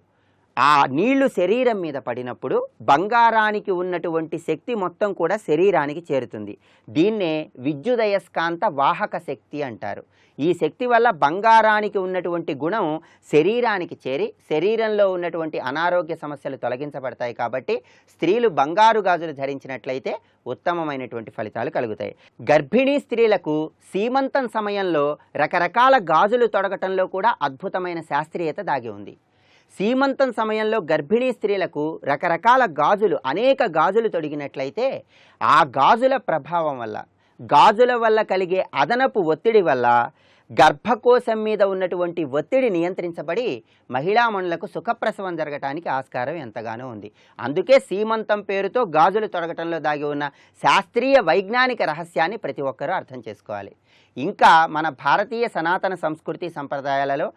ఆ నీళ్లు శరీరం మీద పడినప్పుడు బంగారానికి ఉన్నటువంటి శక్తి మొత్తం కూడా శరీరానికి చేరుతుంది దీన్నే విద్యుదయస్కాంత వాహక శక్తి అంటారు ఈ శక్తి వల్ల బంగారానికి ఉన్నటువంటి గుణం శరీరానికి చేరి శరీరంలో ఉన్నటువంటి అనారోగ్య సమస్యలు తొలగించబడతాయి కాబట్టి స్త్రీలు బంగారు గాజులు ధరించినట్లయితే ఉత్తమమైనటువంటి ఫలితాలు కలుగుతాయి గర్భిణీ స్త్రీలకు సీమంతం సమయంలో రకరకాల గాజులు తొడగటంలో కూడా అద్భుతమైన శాస్త్రీయత దాగి ఉంది సీమంతం సమయంలో గర్భిణీ స్త్రీలకు రకరకాల గాజులు అనేక గాజులు తొడిగినట్లయితే ఆ గాజుల ప్రభావం వల్ల గాజుల వల్ల కలిగే అదనపు ఒత్తిడి వల్ల గర్భకోశం మీద ఉన్నటువంటి ఒత్తిడి నియంత్రించబడి మహిళామణులకు సుఖప్రసవం జరగటానికి ఆస్కారం ఎంతగానో ఉంది అందుకే సీమంతం పేరుతో గాజులు తొడగటంలో దాగి ఉన్న శాస్త్రీయ వైజ్ఞానిక రహస్యాన్ని ప్రతి ఒక్కరూ అర్థం చేసుకోవాలి ఇంకా మన భారతీయ సనాతన సంస్కృతి సంప్రదాయాలలో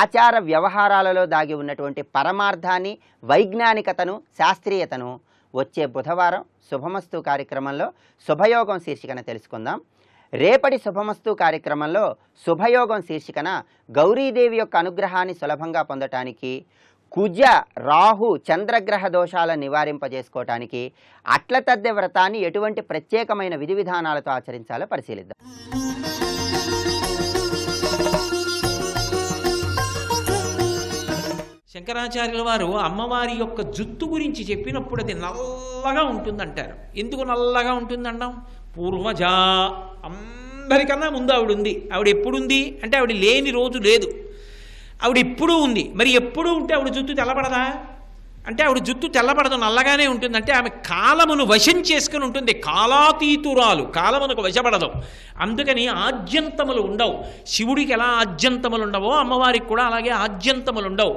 ఆచార వ్యవహారాలలో దాగి ఉన్నటువంటి పరమార్థాన్ని వైజ్ఞానికతను శాస్త్రీయతను వచ్చే బుధవారం శుభమస్తు కార్యక్రమంలో శుభయోగం శీర్షికన తెలుసుకుందాం రేపటి శుభమస్తు కార్యక్రమంలో శుభయోగం శీర్షికన గౌరీదేవి యొక్క అనుగ్రహాన్ని సులభంగా పొందటానికి కుజ రాహు చంద్రగ్రహ దోషాలను నివారింపజేసుకోవటానికి అట్ల తద్దె వ్రతాన్ని ఎటువంటి ప్రత్యేకమైన విధి విధానాలతో ఆచరించాలో పరిశీలిద్దాం శంకరాచార్యుల వారు అమ్మవారి యొక్క జుత్తు గురించి చెప్పినప్పుడు అది నల్లగా ఉంటుందంటారు ఎందుకు నల్లగా ఉంటుందండం పూర్వజా అందరికన్నా ముందు ఆవిడ ఉంది ఆవిడ ఎప్పుడుంది అంటే ఆవిడ లేని రోజు లేదు ఆవిడ ఎప్పుడూ ఉంది మరి ఎప్పుడూ ఉంటే ఆవిడ జుత్తు తెల్లబడదా అంటే ఆవిడ జుత్తు తెల్లబడదు నల్లగానే ఉంటుంది అంటే ఆమె కాలమును వశం చేసుకుని ఉంటుంది కాలాతీతురాలు కాలమునకు వశపడదు అందుకని ఆద్యంతములు ఉండవు శివుడికి ఎలా ఆద్యంతములు ఉండవో అమ్మవారికి కూడా అలాగే ఆద్యంతములు ఉండవు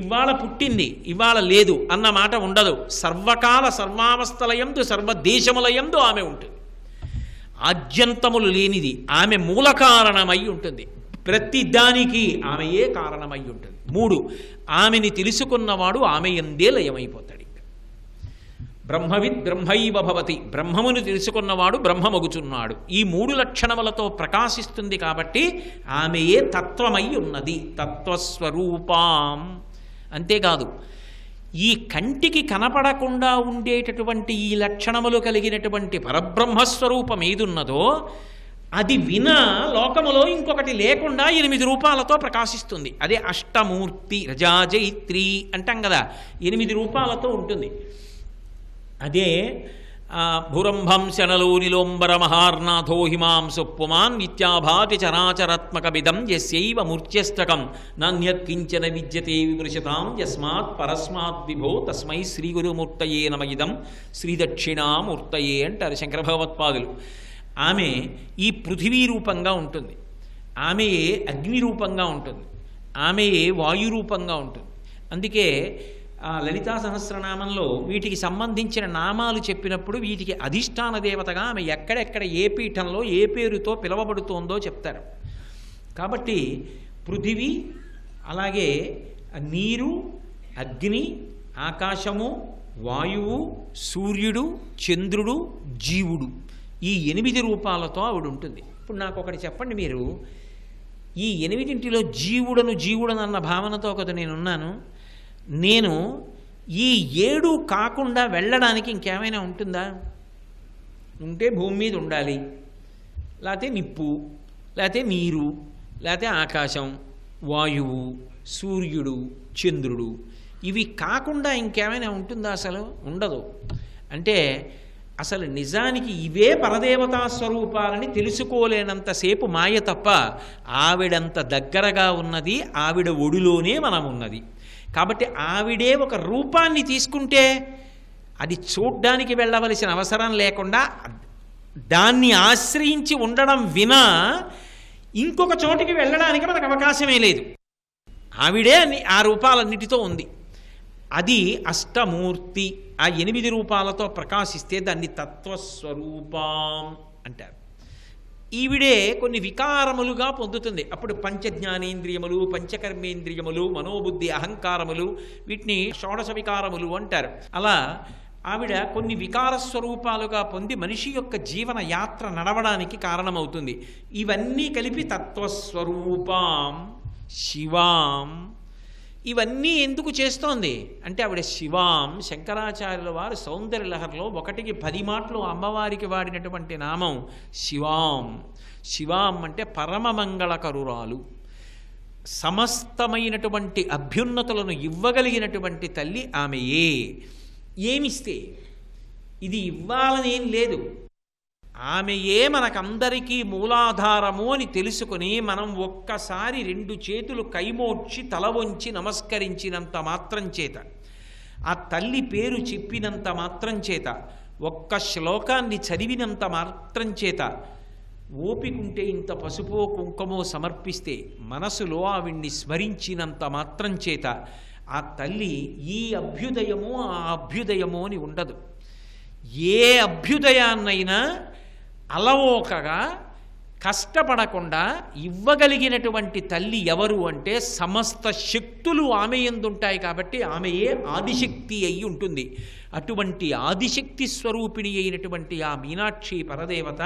ఇవాళ పుట్టింది ఇవాళ లేదు అన్న మాట ఉండదు సర్వకాల సర్వావస్థలయందు సర్వ సర్వదేశముల ఆమె ఉంటుంది ఆద్యంతములు లేనిది ఆమె మూల కారణమై ఉంటుంది ప్రతి దానికి ఆమెయే కారణమై ఉంటుంది మూడు ఆమెని తెలుసుకున్నవాడు ఆమె ఎందే లయమైపోతాడు బ్రహ్మవిద్ బ్రహ్మైవ భవతి బ్రహ్మమును తెలుసుకున్నవాడు బ్రహ్మమగుచున్నాడు ఈ మూడు లక్షణములతో ప్రకాశిస్తుంది కాబట్టి ఆమెయే తత్వమై ఉన్నది తత్వస్వరూపాం అంతేకాదు ఈ కంటికి కనపడకుండా ఉండేటటువంటి ఈ లక్షణములు కలిగినటువంటి పరబ్రహ్మస్వరూపం ఏదున్నదో అది విన లోకములో ఇంకొకటి లేకుండా ఎనిమిది రూపాలతో ప్రకాశిస్తుంది అదే అష్టమూర్తి రజాజైత్రి అంటాం కదా ఎనిమిది రూపాలతో ఉంటుంది అదే భురంభం శనలోని లోంబర మహార్నాథో హిమాం సుప్పుమాన్ విత్యాభాతి చరాచరాత్మక చరాచరాత్మకమిదం యస్యైవ మూర్చ్యష్టకం నాణ్యత్కించన విద్యతే విమృశతాం యస్మాత్ పరస్మాత్ విభో తస్మై శ్రీ గురుమూర్తయే నమ ఇదం శ్రీదక్షిణామూర్తయే అంటారు శంకర భగవత్పాదులు ఆమె ఈ పృథివీ రూపంగా ఉంటుంది ఆమెయే అగ్ని రూపంగా ఉంటుంది ఆమెయే వాయు రూపంగా ఉంటుంది అందుకే ఆ లలితా సహస్రనామంలో వీటికి సంబంధించిన నామాలు చెప్పినప్పుడు వీటికి అధిష్టాన దేవతగా ఆమె ఎక్కడెక్కడ ఏ పీఠంలో ఏ పేరుతో పిలవబడుతోందో చెప్తారు కాబట్టి పృథివీ అలాగే నీరు అగ్ని ఆకాశము వాయువు సూర్యుడు చంద్రుడు జీవుడు ఈ ఎనిమిది రూపాలతో ఆవిడ ఉంటుంది ఇప్పుడు నాకు ఒకటి చెప్పండి మీరు ఈ ఎనిమిదింటిలో జీవుడను జీవుడనన్న భావనతో ఒకటి నేనున్నాను నేను ఈ ఏడు కాకుండా వెళ్ళడానికి ఇంకేమైనా ఉంటుందా ఉంటే భూమి మీద ఉండాలి లేకపోతే నిప్పు లేకపోతే నీరు లేకపోతే ఆకాశం వాయువు సూర్యుడు చంద్రుడు ఇవి కాకుండా ఇంకేమైనా ఉంటుందా అసలు ఉండదు అంటే అసలు నిజానికి ఇవే పరదేవతా స్వరూపాలని తెలుసుకోలేనంతసేపు మాయ తప్ప ఆవిడంత దగ్గరగా ఉన్నది ఆవిడ ఒడిలోనే మనం ఉన్నది కాబట్టి ఆవిడే ఒక రూపాన్ని తీసుకుంటే అది చూడ్డానికి వెళ్ళవలసిన అవసరం లేకుండా దాన్ని ఆశ్రయించి ఉండడం వినా ఇంకొక చోటికి వెళ్ళడానికి మనకు అవకాశమే లేదు ఆవిడే ఆ రూపాలన్నిటితో ఉంది అది అష్టమూర్తి ఆ ఎనిమిది రూపాలతో ప్రకాశిస్తే దాన్ని తత్వస్వరూపం అంటారు ఈవిడే కొన్ని వికారములుగా పొందుతుంది అప్పుడు పంచజ్ఞానేంద్రియములు పంచకర్మేంద్రియములు మనోబుద్ధి అహంకారములు వీటిని షోడశ వికారములు అంటారు అలా ఆవిడ కొన్ని వికార స్వరూపాలుగా పొంది మనిషి యొక్క జీవన యాత్ర నడవడానికి కారణమవుతుంది ఇవన్నీ కలిపి తత్వస్వరూపాం శివాం ఇవన్నీ ఎందుకు చేస్తోంది అంటే ఆవిడ శివాం శంకరాచార్యుల వారు సౌందర్య లహర్లో ఒకటికి పది మాటలు అమ్మవారికి వాడినటువంటి నామం శివాం శివాం అంటే పరమమంగళకరురాలు సమస్తమైనటువంటి అభ్యున్నతులను ఇవ్వగలిగినటువంటి తల్లి ఆమెయే ఏమిస్తే ఇది ఇవ్వాలనేం లేదు ఆమెయే మనకందరికీ మూలాధారము అని తెలుసుకుని మనం ఒక్కసారి రెండు చేతులు కైమోడ్చి తల వంచి నమస్కరించినంత మాత్రం చేత ఆ తల్లి పేరు చెప్పినంత మాత్రం చేత ఒక్క శ్లోకాన్ని చదివినంత మాత్రం చేత ఓపికంటే ఇంత పసుపో కుంకుమో సమర్పిస్తే మనసులో ఆవిడ్ని స్మరించినంత మాత్రం చేత ఆ తల్లి ఈ అభ్యుదయము ఆ అభ్యుదయము అని ఉండదు ఏ అభ్యుదయాన్నైనా అలవోకగా కష్టపడకుండా ఇవ్వగలిగినటువంటి తల్లి ఎవరు అంటే సమస్త శక్తులు ఆమె ఎందుంటాయి కాబట్టి ఆమెయే ఆదిశక్తి అయి ఉంటుంది అటువంటి ఆదిశక్తి స్వరూపిణి అయినటువంటి ఆ మీనాక్షి పరదేవత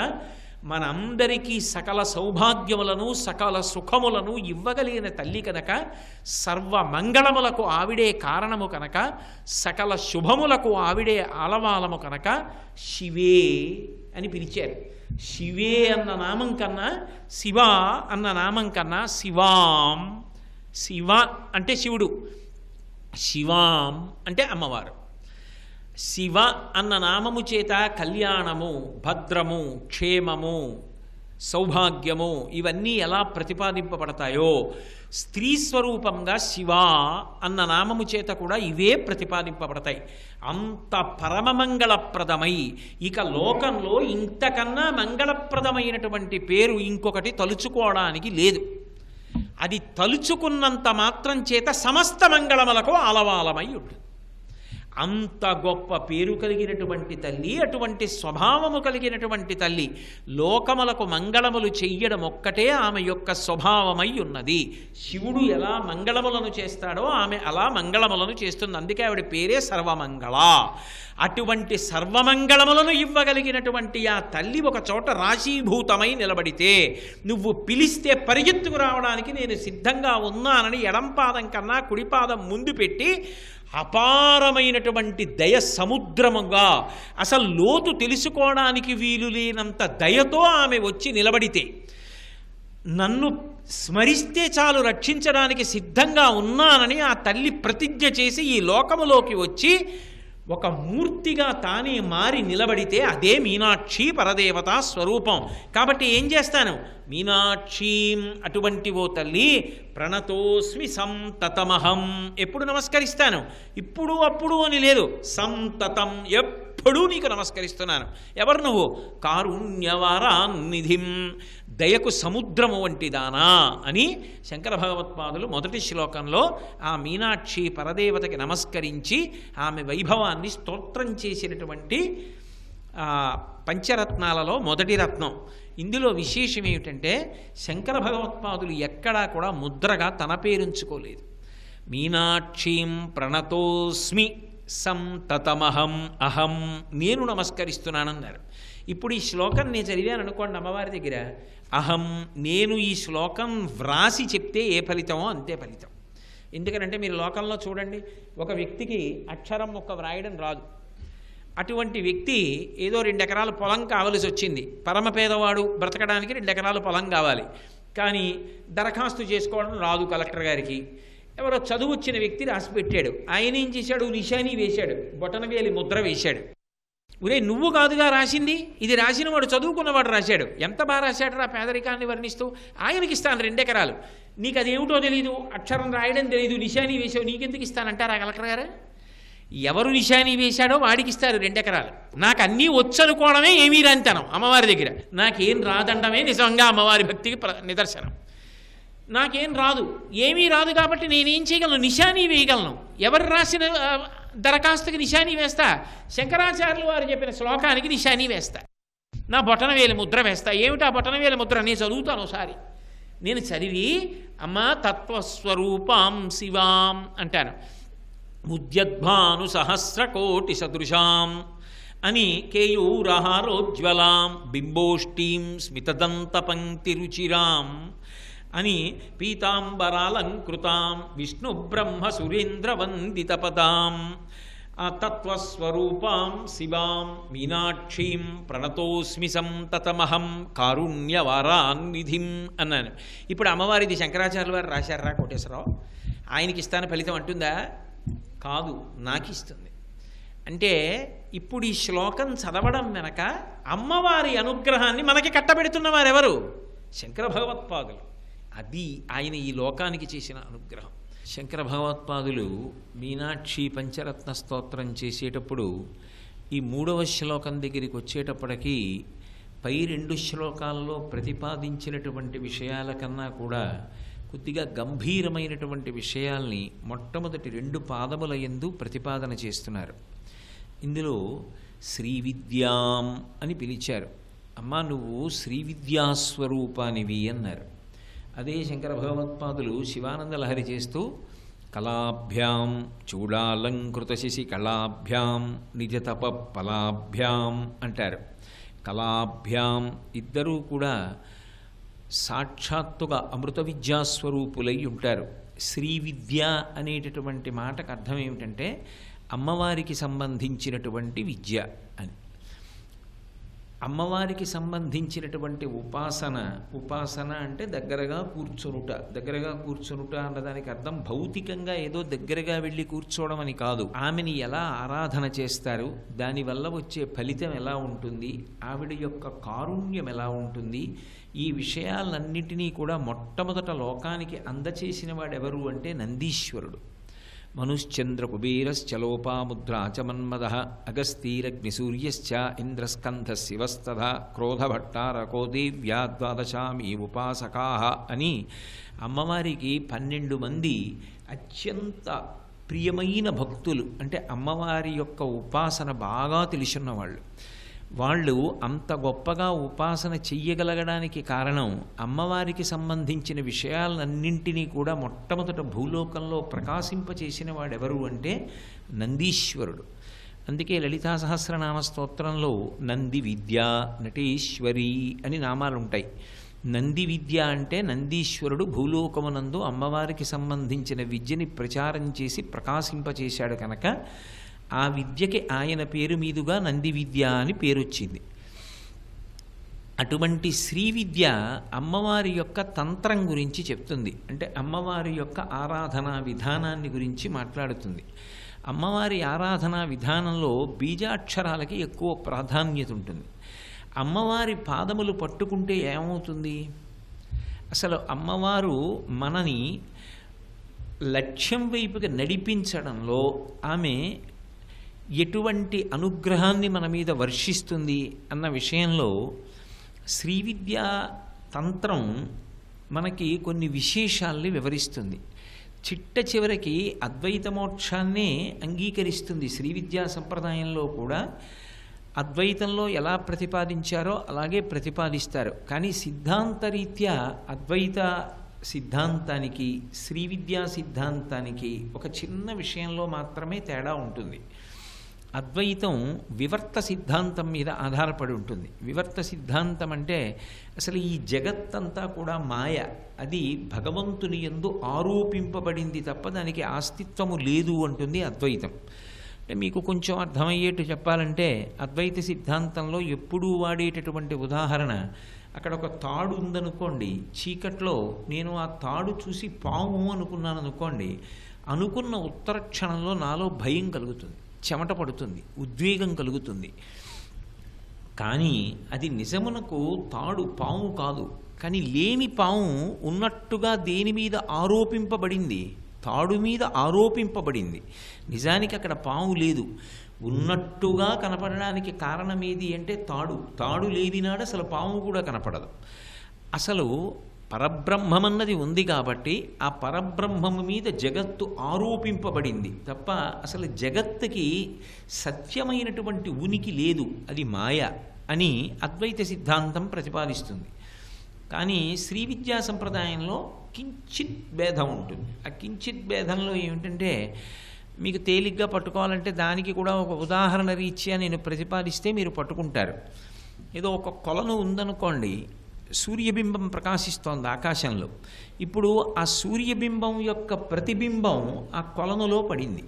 మనందరికీ సకల సౌభాగ్యములను సకల సుఖములను ఇవ్వగలిగిన తల్లి కనుక సర్వ మంగళములకు ఆవిడే కారణము కనుక సకల శుభములకు ఆవిడే ఆలవాలము కనుక శివే అని పిలిచారు శివే అన్న నామం కన్నా శివ అన్న నామం కన్నా శివాం శివ అంటే శివుడు శివాం అంటే అమ్మవారు శివ అన్న నామము చేత కళ్యాణము భద్రము క్షేమము సౌభాగ్యము ఇవన్నీ ఎలా ప్రతిపాదింపబడతాయో స్త్రీ స్వరూపంగా శివ అన్న నామము చేత కూడా ఇవే ప్రతిపాదింపబడతాయి అంత పరమమంగళప్రదమై ఇక లోకంలో ఇంతకన్నా మంగళప్రదమైనటువంటి పేరు ఇంకొకటి తలుచుకోవడానికి లేదు అది తలుచుకున్నంత మాత్రం చేత సమస్త మంగళములకు ఆలవాలమై ఉంటుంది అంత గొప్ప పేరు కలిగినటువంటి తల్లి అటువంటి స్వభావము కలిగినటువంటి తల్లి లోకములకు మంగళములు చెయ్యడం ఒక్కటే ఆమె యొక్క స్వభావమై ఉన్నది శివుడు ఎలా మంగళములను చేస్తాడో ఆమె అలా మంగళములను చేస్తుంది అందుకే ఆవిడ పేరే సర్వమంగళ అటువంటి సర్వమంగళములను ఇవ్వగలిగినటువంటి ఆ తల్లి ఒక చోట రాశీభూతమై నిలబడితే నువ్వు పిలిస్తే పరిగెత్తుకు రావడానికి నేను సిద్ధంగా ఉన్నానని ఎడంపాదం కన్నా కుడిపాదం ముందు పెట్టి అపారమైనటువంటి దయ సముద్రముగా అసలు లోతు తెలుసుకోవడానికి వీలు లేనంత దయతో ఆమె వచ్చి నిలబడితే నన్ను స్మరిస్తే చాలు రక్షించడానికి సిద్ధంగా ఉన్నానని ఆ తల్లి ప్రతిజ్ఞ చేసి ఈ లోకములోకి వచ్చి ఒక మూర్తిగా తానే మారి నిలబడితే అదే మీనాక్షి పరదేవత స్వరూపం కాబట్టి ఏం చేస్తాను మీనాక్షీం అటువంటి ఓ తల్లి ప్రణతోస్మి సంతతమహం ఎప్పుడు నమస్కరిస్తాను ఇప్పుడు అప్పుడు అని లేదు సంతతం ఎప్పుడు ఎప్పుడూ నీకు నమస్కరిస్తున్నాను ఎవరు నువ్వు కారుణ్యవారాన్నిధిం దయకు సముద్రము వంటి దానా అని శంకర భగవత్పాదులు మొదటి శ్లోకంలో ఆ మీనాక్షి పరదేవతకి నమస్కరించి ఆమె వైభవాన్ని స్తోత్రం చేసినటువంటి పంచరత్నాలలో మొదటి రత్నం ఇందులో విశేషం ఏమిటంటే శంకర భగవత్పాదులు ఎక్కడా కూడా ముద్రగా తన పేరుంచుకోలేదు మీనాక్షీం ప్రణతోస్మి సంతతమహం అహం నేను నమస్కరిస్తున్నానన్నారు ఇప్పుడు ఈ శ్లోకం నేను చదివాను అనుకోండి అమ్మవారి దగ్గర అహం నేను ఈ శ్లోకం వ్రాసి చెప్తే ఏ ఫలితమో అంతే ఫలితం ఎందుకనంటే మీరు లోకంలో చూడండి ఒక వ్యక్తికి అక్షరం ఒక్క వ్రాయడం రాదు అటువంటి వ్యక్తి ఏదో రెండు ఎకరాల పొలం కావలసి వచ్చింది పరమ పేదవాడు బ్రతకడానికి రెండు ఎకరాల పొలం కావాలి కానీ దరఖాస్తు చేసుకోవడం రాదు కలెక్టర్ గారికి ఎవరో చదువు వచ్చిన వ్యక్తి రాసి పెట్టాడు ఆయన ఏం చేశాడు నిషాని వేశాడు బొటనవేలి ముద్ర వేశాడు ఉరే నువ్వు కాదుగా రాసింది ఇది రాసిన వాడు చదువుకున్నవాడు రాశాడు ఎంత బాగా రాశాడు ఆ పేదరికాన్ని వర్ణిస్తూ ఆయనకి ఇస్తాను రెండెకరాలు నీకు అదేమిటో తెలియదు అక్షరం రాయడం తెలియదు నిషాని వేసావు నీకెందుకు ఇస్తానంటారా కలెక్టర్ గారు ఎవరు నిషాని వేశాడో వాడికి ఇస్తారు రెండెకరాలు నాకు అన్నీ వచ్చనుకోవడమే ఏమీ రాంతనం అమ్మవారి దగ్గర నాకేం రాదండమే నిజంగా అమ్మవారి భక్తికి నిదర్శనం నాకేం రాదు ఏమీ రాదు కాబట్టి నేనేం చేయగలను నిశానీ వేయగలను ఎవరు రాసిన దరఖాస్తుకి నిశానీ వేస్తా శంకరాచార్యులు వారు చెప్పిన శ్లోకానికి నిశానీ వేస్తా నా బొటనవేలి ముద్ర వేస్తా ఏమిటా బొటనవేలి ముద్ర నేను చదువుతాను ఒకసారి నేను చదివి అమ్మ తత్వస్వరూపాం శివాం అంటాను ఉద్యద్భాను సహస్రకోటి సదృశాం అని కేయూరహారోజ్వలాం బింబోష్టీం స్మితదంత రుచిరాం అని పీతాంబరాలంకృతాం విష్ణు బ్రహ్మ సురేంద్ర పదాం తత్వస్వరూపాం శివాం మీనాక్షీం ప్రణతోస్మి సంతతమహం కారుణ్యవారాన్నిధిం అన్నాను ఇప్పుడు అమ్మవారిది శంకరాచార్యుల వారు రాశారా కోటేశ్వరరావు ఆయనకి ఇస్తాను ఫలితం అంటుందా కాదు నాకు ఇస్తుంది అంటే ఇప్పుడు ఈ శ్లోకం చదవడం వెనక అమ్మవారి అనుగ్రహాన్ని మనకి కట్టబెడుతున్న వారెవరు శంకర భగవత్పాదులు అది ఆయన ఈ లోకానికి చేసిన అనుగ్రహం శంకర భగవత్పాదులు మీనాక్షి పంచరత్న స్తోత్రం చేసేటప్పుడు ఈ మూడవ శ్లోకం దగ్గరికి వచ్చేటప్పటికీ పై రెండు శ్లోకాల్లో ప్రతిపాదించినటువంటి విషయాల కన్నా కూడా కొద్దిగా గంభీరమైనటువంటి విషయాల్ని మొట్టమొదటి రెండు పాదముల ఎందు ప్రతిపాదన చేస్తున్నారు ఇందులో శ్రీ అని పిలిచారు అమ్మా నువ్వు శ్రీ అన్నారు అదే శంకర భగవత్పాదులు శివానంద లహరి చేస్తూ కళాభ్యాం చూడాలంకృత శిశి కళాభ్యాం నిజతప పలాభ్యాం అంటారు కళాభ్యాం ఇద్దరూ కూడా సాక్షాత్తుగా అమృత విద్యాస్వరూపులై ఉంటారు శ్రీ విద్య అనేటటువంటి మాటకు అర్థం ఏమిటంటే అమ్మవారికి సంబంధించినటువంటి విద్య అని అమ్మవారికి సంబంధించినటువంటి ఉపాసన ఉపాసన అంటే దగ్గరగా కూర్చొనుట దగ్గరగా కూర్చొనుట అన్నదానికి అర్థం భౌతికంగా ఏదో దగ్గరగా వెళ్ళి కూర్చోవడం అని కాదు ఆమెని ఎలా ఆరాధన చేస్తారు దానివల్ల వచ్చే ఫలితం ఎలా ఉంటుంది ఆవిడ యొక్క కారుణ్యం ఎలా ఉంటుంది ఈ విషయాలన్నిటినీ కూడా మొట్టమొదట లోకానికి అందచేసిన వాడెవరు అంటే నందీశ్వరుడు మనుశ్చంద్ర కుబీరశ్చలోపాముద్రాచ చ మన్మద అగస్తీరగ్నిసూర్యశ్చ ఇంద్రస్కంధ శివస్తథ క్రోధభట్టారకో దివ్యా ఉపాసకా అని అమ్మవారికి పన్నెండు మంది అత్యంత ప్రియమైన భక్తులు అంటే అమ్మవారి యొక్క ఉపాసన బాగా తెలుసున్నవాళ్ళు వాళ్ళు వాళ్ళు అంత గొప్పగా ఉపాసన చెయ్యగలగడానికి కారణం అమ్మవారికి సంబంధించిన విషయాలన్నింటినీ కూడా మొట్టమొదట భూలోకంలో ప్రకాశింపచేసిన వాడెవరు అంటే నందీశ్వరుడు అందుకే లలితా సహస్రనామ స్తోత్రంలో నంది విద్య నటేశ్వరి అని నామాలు ఉంటాయి నంది విద్య అంటే నందీశ్వరుడు భూలోకమునందు అమ్మవారికి సంబంధించిన విద్యని ప్రచారం చేసి ప్రకాశింపచేశాడు కనుక ఆ విద్యకి ఆయన పేరు మీదుగా నంది విద్య అని పేరొచ్చింది అటువంటి శ్రీ విద్య అమ్మవారి యొక్క తంత్రం గురించి చెప్తుంది అంటే అమ్మవారి యొక్క ఆరాధనా విధానాన్ని గురించి మాట్లాడుతుంది అమ్మవారి ఆరాధనా విధానంలో బీజాక్షరాలకి ఎక్కువ ప్రాధాన్యత ఉంటుంది అమ్మవారి పాదములు పట్టుకుంటే ఏమవుతుంది అసలు అమ్మవారు మనని లక్ష్యం వైపుగా నడిపించడంలో ఆమె ఎటువంటి అనుగ్రహాన్ని మన మీద వర్షిస్తుంది అన్న విషయంలో విద్యా తంత్రం మనకి కొన్ని విశేషాల్ని వివరిస్తుంది చిట్ట చివరికి అద్వైత మోక్షాన్నే అంగీకరిస్తుంది విద్యా సంప్రదాయంలో కూడా అద్వైతంలో ఎలా ప్రతిపాదించారో అలాగే ప్రతిపాదిస్తారు కానీ సిద్ధాంతరీత్యా అద్వైత సిద్ధాంతానికి విద్యా సిద్ధాంతానికి ఒక చిన్న విషయంలో మాత్రమే తేడా ఉంటుంది అద్వైతం వివర్త సిద్ధాంతం మీద ఆధారపడి ఉంటుంది వివర్త సిద్ధాంతం అంటే అసలు ఈ జగత్తంతా కూడా మాయ అది భగవంతుని ఎందు ఆరోపింపబడింది తప్ప దానికి ఆస్తిత్వము లేదు అంటుంది అద్వైతం అంటే మీకు కొంచెం అర్థమయ్యేట్టు చెప్పాలంటే అద్వైత సిద్ధాంతంలో ఎప్పుడూ వాడేటటువంటి ఉదాహరణ అక్కడ ఒక తాడు ఉందనుకోండి చీకట్లో నేను ఆ తాడు చూసి పాము అనుకున్నాను అనుకోండి అనుకున్న ఉత్తర క్షణంలో నాలో భయం కలుగుతుంది చెమట పడుతుంది ఉద్వేగం కలుగుతుంది కానీ అది నిజమునకు తాడు పాము కాదు కానీ లేని పాము ఉన్నట్టుగా దేని మీద ఆరోపింపబడింది తాడు మీద ఆరోపింపబడింది నిజానికి అక్కడ పాము లేదు ఉన్నట్టుగా కనపడడానికి కారణం ఏది అంటే తాడు తాడు లేదినాడు అసలు పాము కూడా కనపడదు అసలు పరబ్రహ్మమన్నది ఉంది కాబట్టి ఆ పరబ్రహ్మము మీద జగత్తు ఆరోపింపబడింది తప్ప అసలు జగత్తుకి సత్యమైనటువంటి ఉనికి లేదు అది మాయ అని అద్వైత సిద్ధాంతం ప్రతిపాదిస్తుంది కానీ శ్రీ విద్యా సంప్రదాయంలో కించిత్ భేదం ఉంటుంది ఆ కించిత్ భేదంలో ఏమిటంటే మీకు తేలిగ్గా పట్టుకోవాలంటే దానికి కూడా ఒక ఉదాహరణ రీత్యా నేను ప్రతిపాదిస్తే మీరు పట్టుకుంటారు ఏదో ఒక కొలను ఉందనుకోండి సూర్యబింబం ప్రకాశిస్తోంది ఆకాశంలో ఇప్పుడు ఆ సూర్యబింబం యొక్క ప్రతిబింబం ఆ కొలనులో పడింది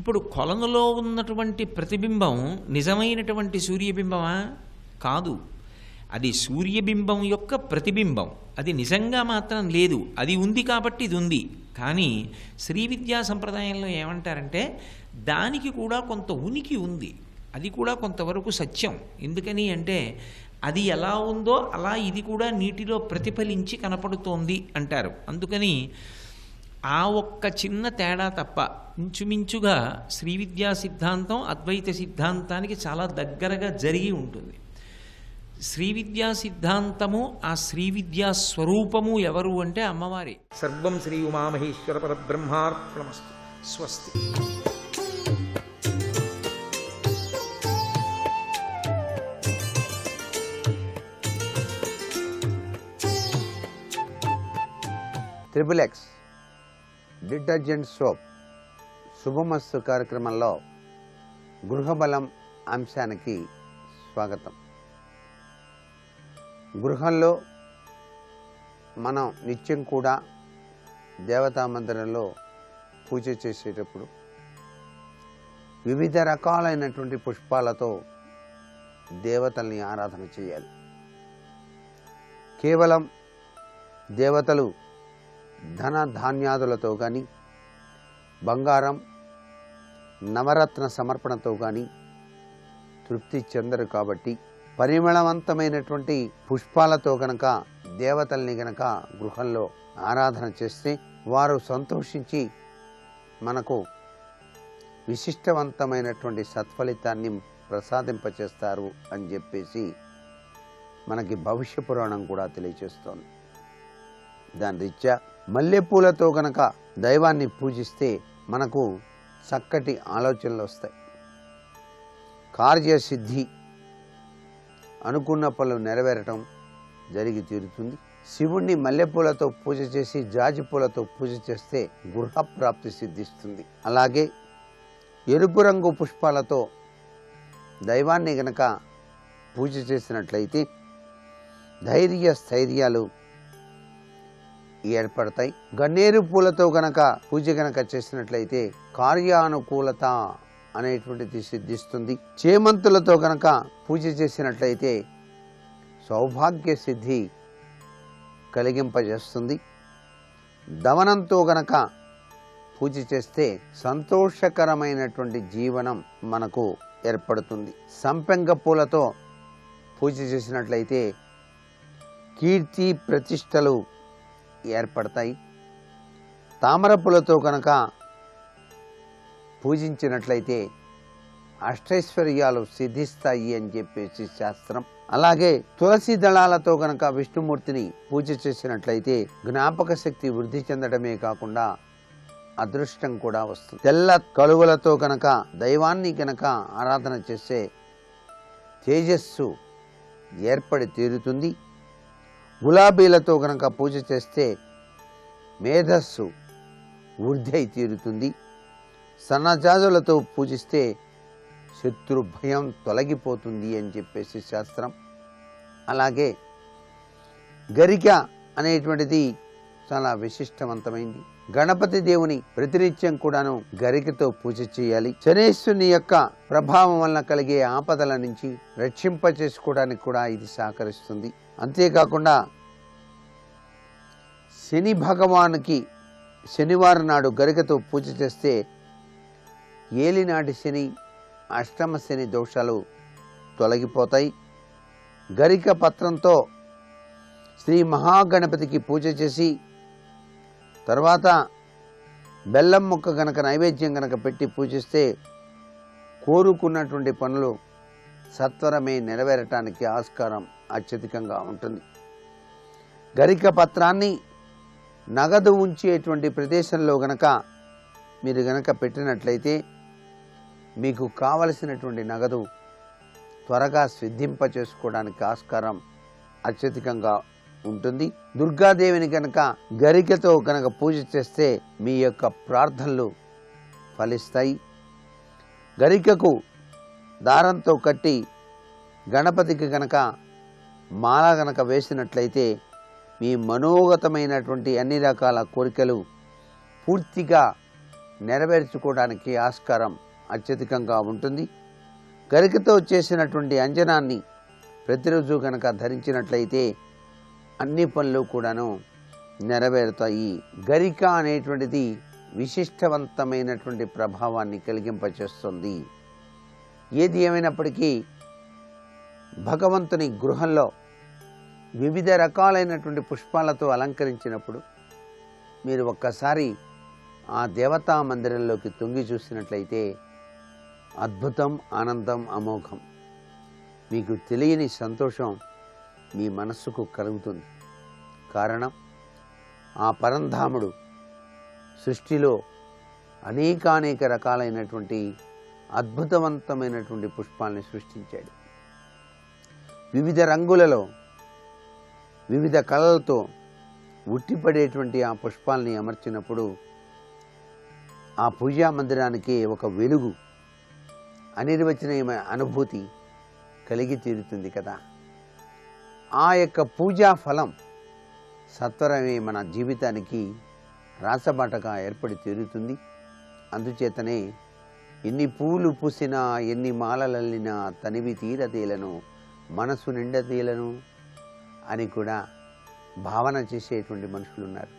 ఇప్పుడు కొలనులో ఉన్నటువంటి ప్రతిబింబం నిజమైనటువంటి సూర్యబింబమా కాదు అది సూర్యబింబం యొక్క ప్రతిబింబం అది నిజంగా మాత్రం లేదు అది ఉంది కాబట్టి ఇది ఉంది కానీ శ్రీ విద్యా సంప్రదాయంలో ఏమంటారంటే దానికి కూడా కొంత ఉనికి ఉంది అది కూడా కొంతవరకు సత్యం ఎందుకని అంటే అది ఎలా ఉందో అలా ఇది కూడా నీటిలో ప్రతిఫలించి కనపడుతోంది అంటారు అందుకని ఆ ఒక్క చిన్న తేడా తప్ప ఇంచుమించుగా శ్రీవిద్యా సిద్ధాంతం అద్వైత సిద్ధాంతానికి చాలా దగ్గరగా జరిగి ఉంటుంది శ్రీవిద్యా సిద్ధాంతము ఆ శ్రీవిద్యా స్వరూపము ఎవరు అంటే అమ్మవారి సర్వం శ్రీ ఉమామహేశ్వర పరబ్రహ్మార్పణమస్తు స్వస్తి త్రిబుల్ ఎక్స్ డిటర్జెంట్ సోప్ శుభమస్తు కార్యక్రమంలో గృహబలం అంశానికి స్వాగతం గృహంలో మనం నిత్యం కూడా దేవతా మందిరంలో పూజ చేసేటప్పుడు వివిధ రకాలైనటువంటి పుష్పాలతో దేవతల్ని ఆరాధన చేయాలి కేవలం దేవతలు ధన ధాన్యాదులతో కానీ బంగారం నవరత్న సమర్పణతో కానీ తృప్తి చెందరు కాబట్టి పరిమళవంతమైనటువంటి పుష్పాలతో గనక దేవతల్ని గనక గృహంలో ఆరాధన చేస్తే వారు సంతోషించి మనకు విశిష్టవంతమైనటువంటి సత్ఫలితాన్ని ప్రసాదింపచేస్తారు అని చెప్పేసి మనకి భవిష్య పురాణం కూడా తెలియచేస్తోంది దాని రీత్యా మల్లెపూలతో కనుక దైవాన్ని పూజిస్తే మనకు చక్కటి ఆలోచనలు వస్తాయి కార్యసిద్ధి అనుకున్న పనులు నెరవేరటం జరిగి తీరుతుంది శివుణ్ణి మల్లెపూలతో పూజ చేసి జాజి పూలతో పూజ చేస్తే గృహప్రాప్తి సిద్ధిస్తుంది అలాగే ఎరుపు రంగు పుష్పాలతో దైవాన్ని గనక పూజ చేసినట్లయితే ధైర్య స్థైర్యాలు ఏర్పడతాయి గన్నేరు పూలతో గనక పూజ గనక చేసినట్లయితే కార్యానుకూలత అనేటువంటిది సిద్ధిస్తుంది చేమంతులతో గనక పూజ చేసినట్లయితే సౌభాగ్య సిద్ధి కలిగింపజేస్తుంది దవనంతో గనక పూజ చేస్తే సంతోషకరమైనటువంటి జీవనం మనకు ఏర్పడుతుంది సంపెంగ పూలతో పూజ చేసినట్లయితే కీర్తి ప్రతిష్టలు ఏర్పడతాయి తామర పూలతో కనుక పూజించినట్లయితే అష్టైశ్వర్యాలు సిద్ధిస్తాయి అని చెప్పేసి శాస్త్రం అలాగే తులసి దళాలతో కనుక విష్ణుమూర్తిని పూజ చేసినట్లయితే జ్ఞాపక శక్తి వృద్ధి చెందడమే కాకుండా అదృష్టం కూడా వస్తుంది తెల్ల కలువలతో కనుక దైవాన్ని కనుక ఆరాధన చేసే తేజస్సు ఏర్పడి తీరుతుంది గులాబీలతో కనుక పూజ చేస్తే మేధస్సు వృద్ధి అయి తీరుతుంది సన్నజాజులతో పూజిస్తే శత్రు భయం తొలగిపోతుంది అని చెప్పేసి శాస్త్రం అలాగే గరిక అనేటువంటిది చాలా విశిష్టవంతమైంది గణపతి దేవుని ప్రతినిత్యం కూడాను గరికతో పూజ చేయాలి. జనేషుని యొక్క ప్రభావం వల్ల కలిగే ఆపదల నుంచి రక్షింప చేసుకోవడానికి కూడా ఇది సాకరిస్తుంది. అంతే కాకుండా శని భగవానునికి శనివారం నాడు గరికతో పూజ చేస్తే ఏలీనాడి శని అష్టమ శని దోషాలు తొలగిపోతాయి. గరిక పత్రంతో శ్రీ మహా గణపతికి పూజ చేసి తర్వాత బెల్లం ముక్క కనుక నైవేద్యం కనుక పెట్టి పూజిస్తే కోరుకున్నటువంటి పనులు సత్వరమే నెరవేరటానికి ఆస్కారం అత్యధికంగా ఉంటుంది గరిక పత్రాన్ని నగదు ఉంచేటువంటి ప్రదేశంలో గనక మీరు గనక పెట్టినట్లయితే మీకు కావలసినటువంటి నగదు త్వరగా సిద్ధింప చేసుకోవడానికి ఆస్కారం అత్యధికంగా ఉంటుంది దుర్గాదేవిని కనుక గరికతో కనుక పూజ చేస్తే మీ యొక్క ప్రార్థనలు ఫలిస్తాయి గరికకు దారంతో కట్టి గణపతికి కనుక మాల గనక వేసినట్లయితే మీ మనోగతమైనటువంటి అన్ని రకాల కోరికలు పూర్తిగా నెరవేర్చుకోవడానికి ఆస్కారం అత్యధికంగా ఉంటుంది గరికతో చేసినటువంటి అంజనాన్ని ప్రతిరోజు కనుక ధరించినట్లయితే అన్ని పనులు కూడాను నెరవేరుతాయి గరిక అనేటువంటిది విశిష్టవంతమైనటువంటి ప్రభావాన్ని కలిగింపచేస్తుంది ఏది ఏమైనప్పటికీ భగవంతుని గృహంలో వివిధ రకాలైనటువంటి పుష్పాలతో అలంకరించినప్పుడు మీరు ఒక్కసారి ఆ దేవతా మందిరంలోకి తొంగి చూసినట్లయితే అద్భుతం ఆనందం అమోఘం మీకు తెలియని సంతోషం మీ మనస్సుకు కలుగుతుంది కారణం ఆ పరంధాముడు సృష్టిలో అనేకానేక రకాలైనటువంటి అద్భుతవంతమైనటువంటి పుష్పాలని సృష్టించాడు వివిధ రంగులలో వివిధ కళలతో ఉట్టిపడేటువంటి ఆ పుష్పాలని అమర్చినప్పుడు ఆ పూజా మందిరానికి ఒక వెలుగు అనిర్వచనీయమైన అనుభూతి కలిగి తీరుతుంది కదా ఆ యొక్క పూజా ఫలం సత్వరమే మన జీవితానికి రాసబాటగా ఏర్పడి తీరుతుంది అందుచేతనే ఎన్ని పూలు పూసినా ఎన్ని మాలలల్లినా తనివి తీర తీలను మనసు నిండ తీలను అని కూడా భావన చేసేటువంటి మనుషులు ఉన్నారు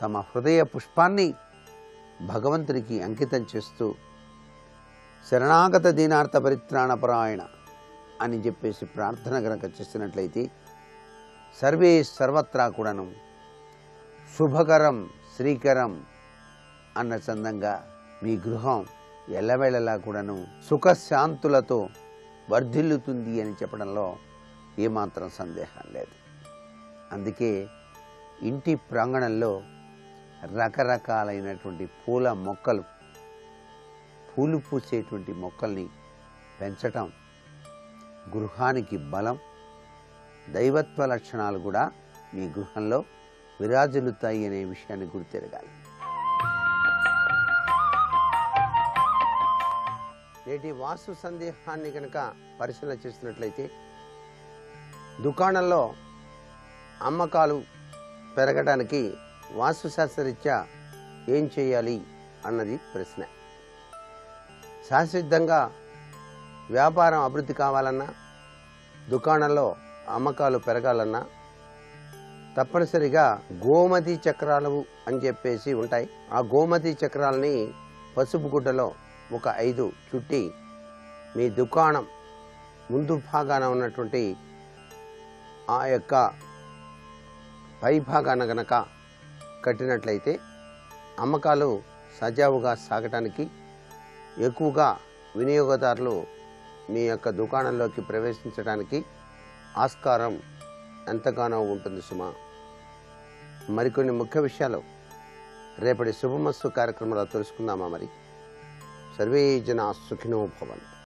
తమ హృదయ పుష్పాన్ని భగవంతునికి అంకితం చేస్తూ శరణాగత దీనార్థ పరిత్రాణపరాయణ అని చెప్పేసి ప్రార్థన కనుక చేసినట్లయితే సర్వే సర్వత్రా కూడాను శుభకరం శ్రీకరం అన్న చందంగా మీ గృహం ఎల్లవేళలా కూడాను సుఖశాంతులతో వర్ధిల్లుతుంది అని చెప్పడంలో ఏమాత్రం సందేహం లేదు అందుకే ఇంటి ప్రాంగణంలో రకరకాలైనటువంటి పూల మొక్కలు పూలు పూసేటువంటి మొక్కల్ని పెంచటం గృహానికి బలం దైవత్వ లక్షణాలు కూడా మీ గృహంలో విరాజులుతాయి అనే విషయాన్ని గుర్తిరగాలి నేటి వాస్తు సందేహాన్ని కనుక పరిశీలన చేసినట్లయితే దుకాణంలో అమ్మకాలు పెరగడానికి శాస్త్రరీత్యా ఏం చేయాలి అన్నది ప్రశ్న శాస్త్రసిద్ధంగా వ్యాపారం అభివృద్ధి కావాలన్నా దుకాణంలో అమ్మకాలు పెరగాలన్నా తప్పనిసరిగా గోమతి చక్రాలు అని చెప్పేసి ఉంటాయి ఆ గోమతి చక్రాలని పసుపు గుడ్డలో ఒక ఐదు చుట్టి మీ దుకాణం ముందు భాగాన ఉన్నటువంటి ఆ యొక్క పై భాగాన గనక కట్టినట్లయితే అమ్మకాలు సజావుగా సాగటానికి ఎక్కువగా వినియోగదారులు మీ యొక్క దుకాణంలోకి ప్రవేశించడానికి ఆస్కారం ఎంతగానో ఉంటుంది సుమా మరికొన్ని ముఖ్య విషయాలు రేపటి శుభమస్తు కార్యక్రమంలో తెలుసుకుందామా మరి సర్వే జన సుఖినో భవన్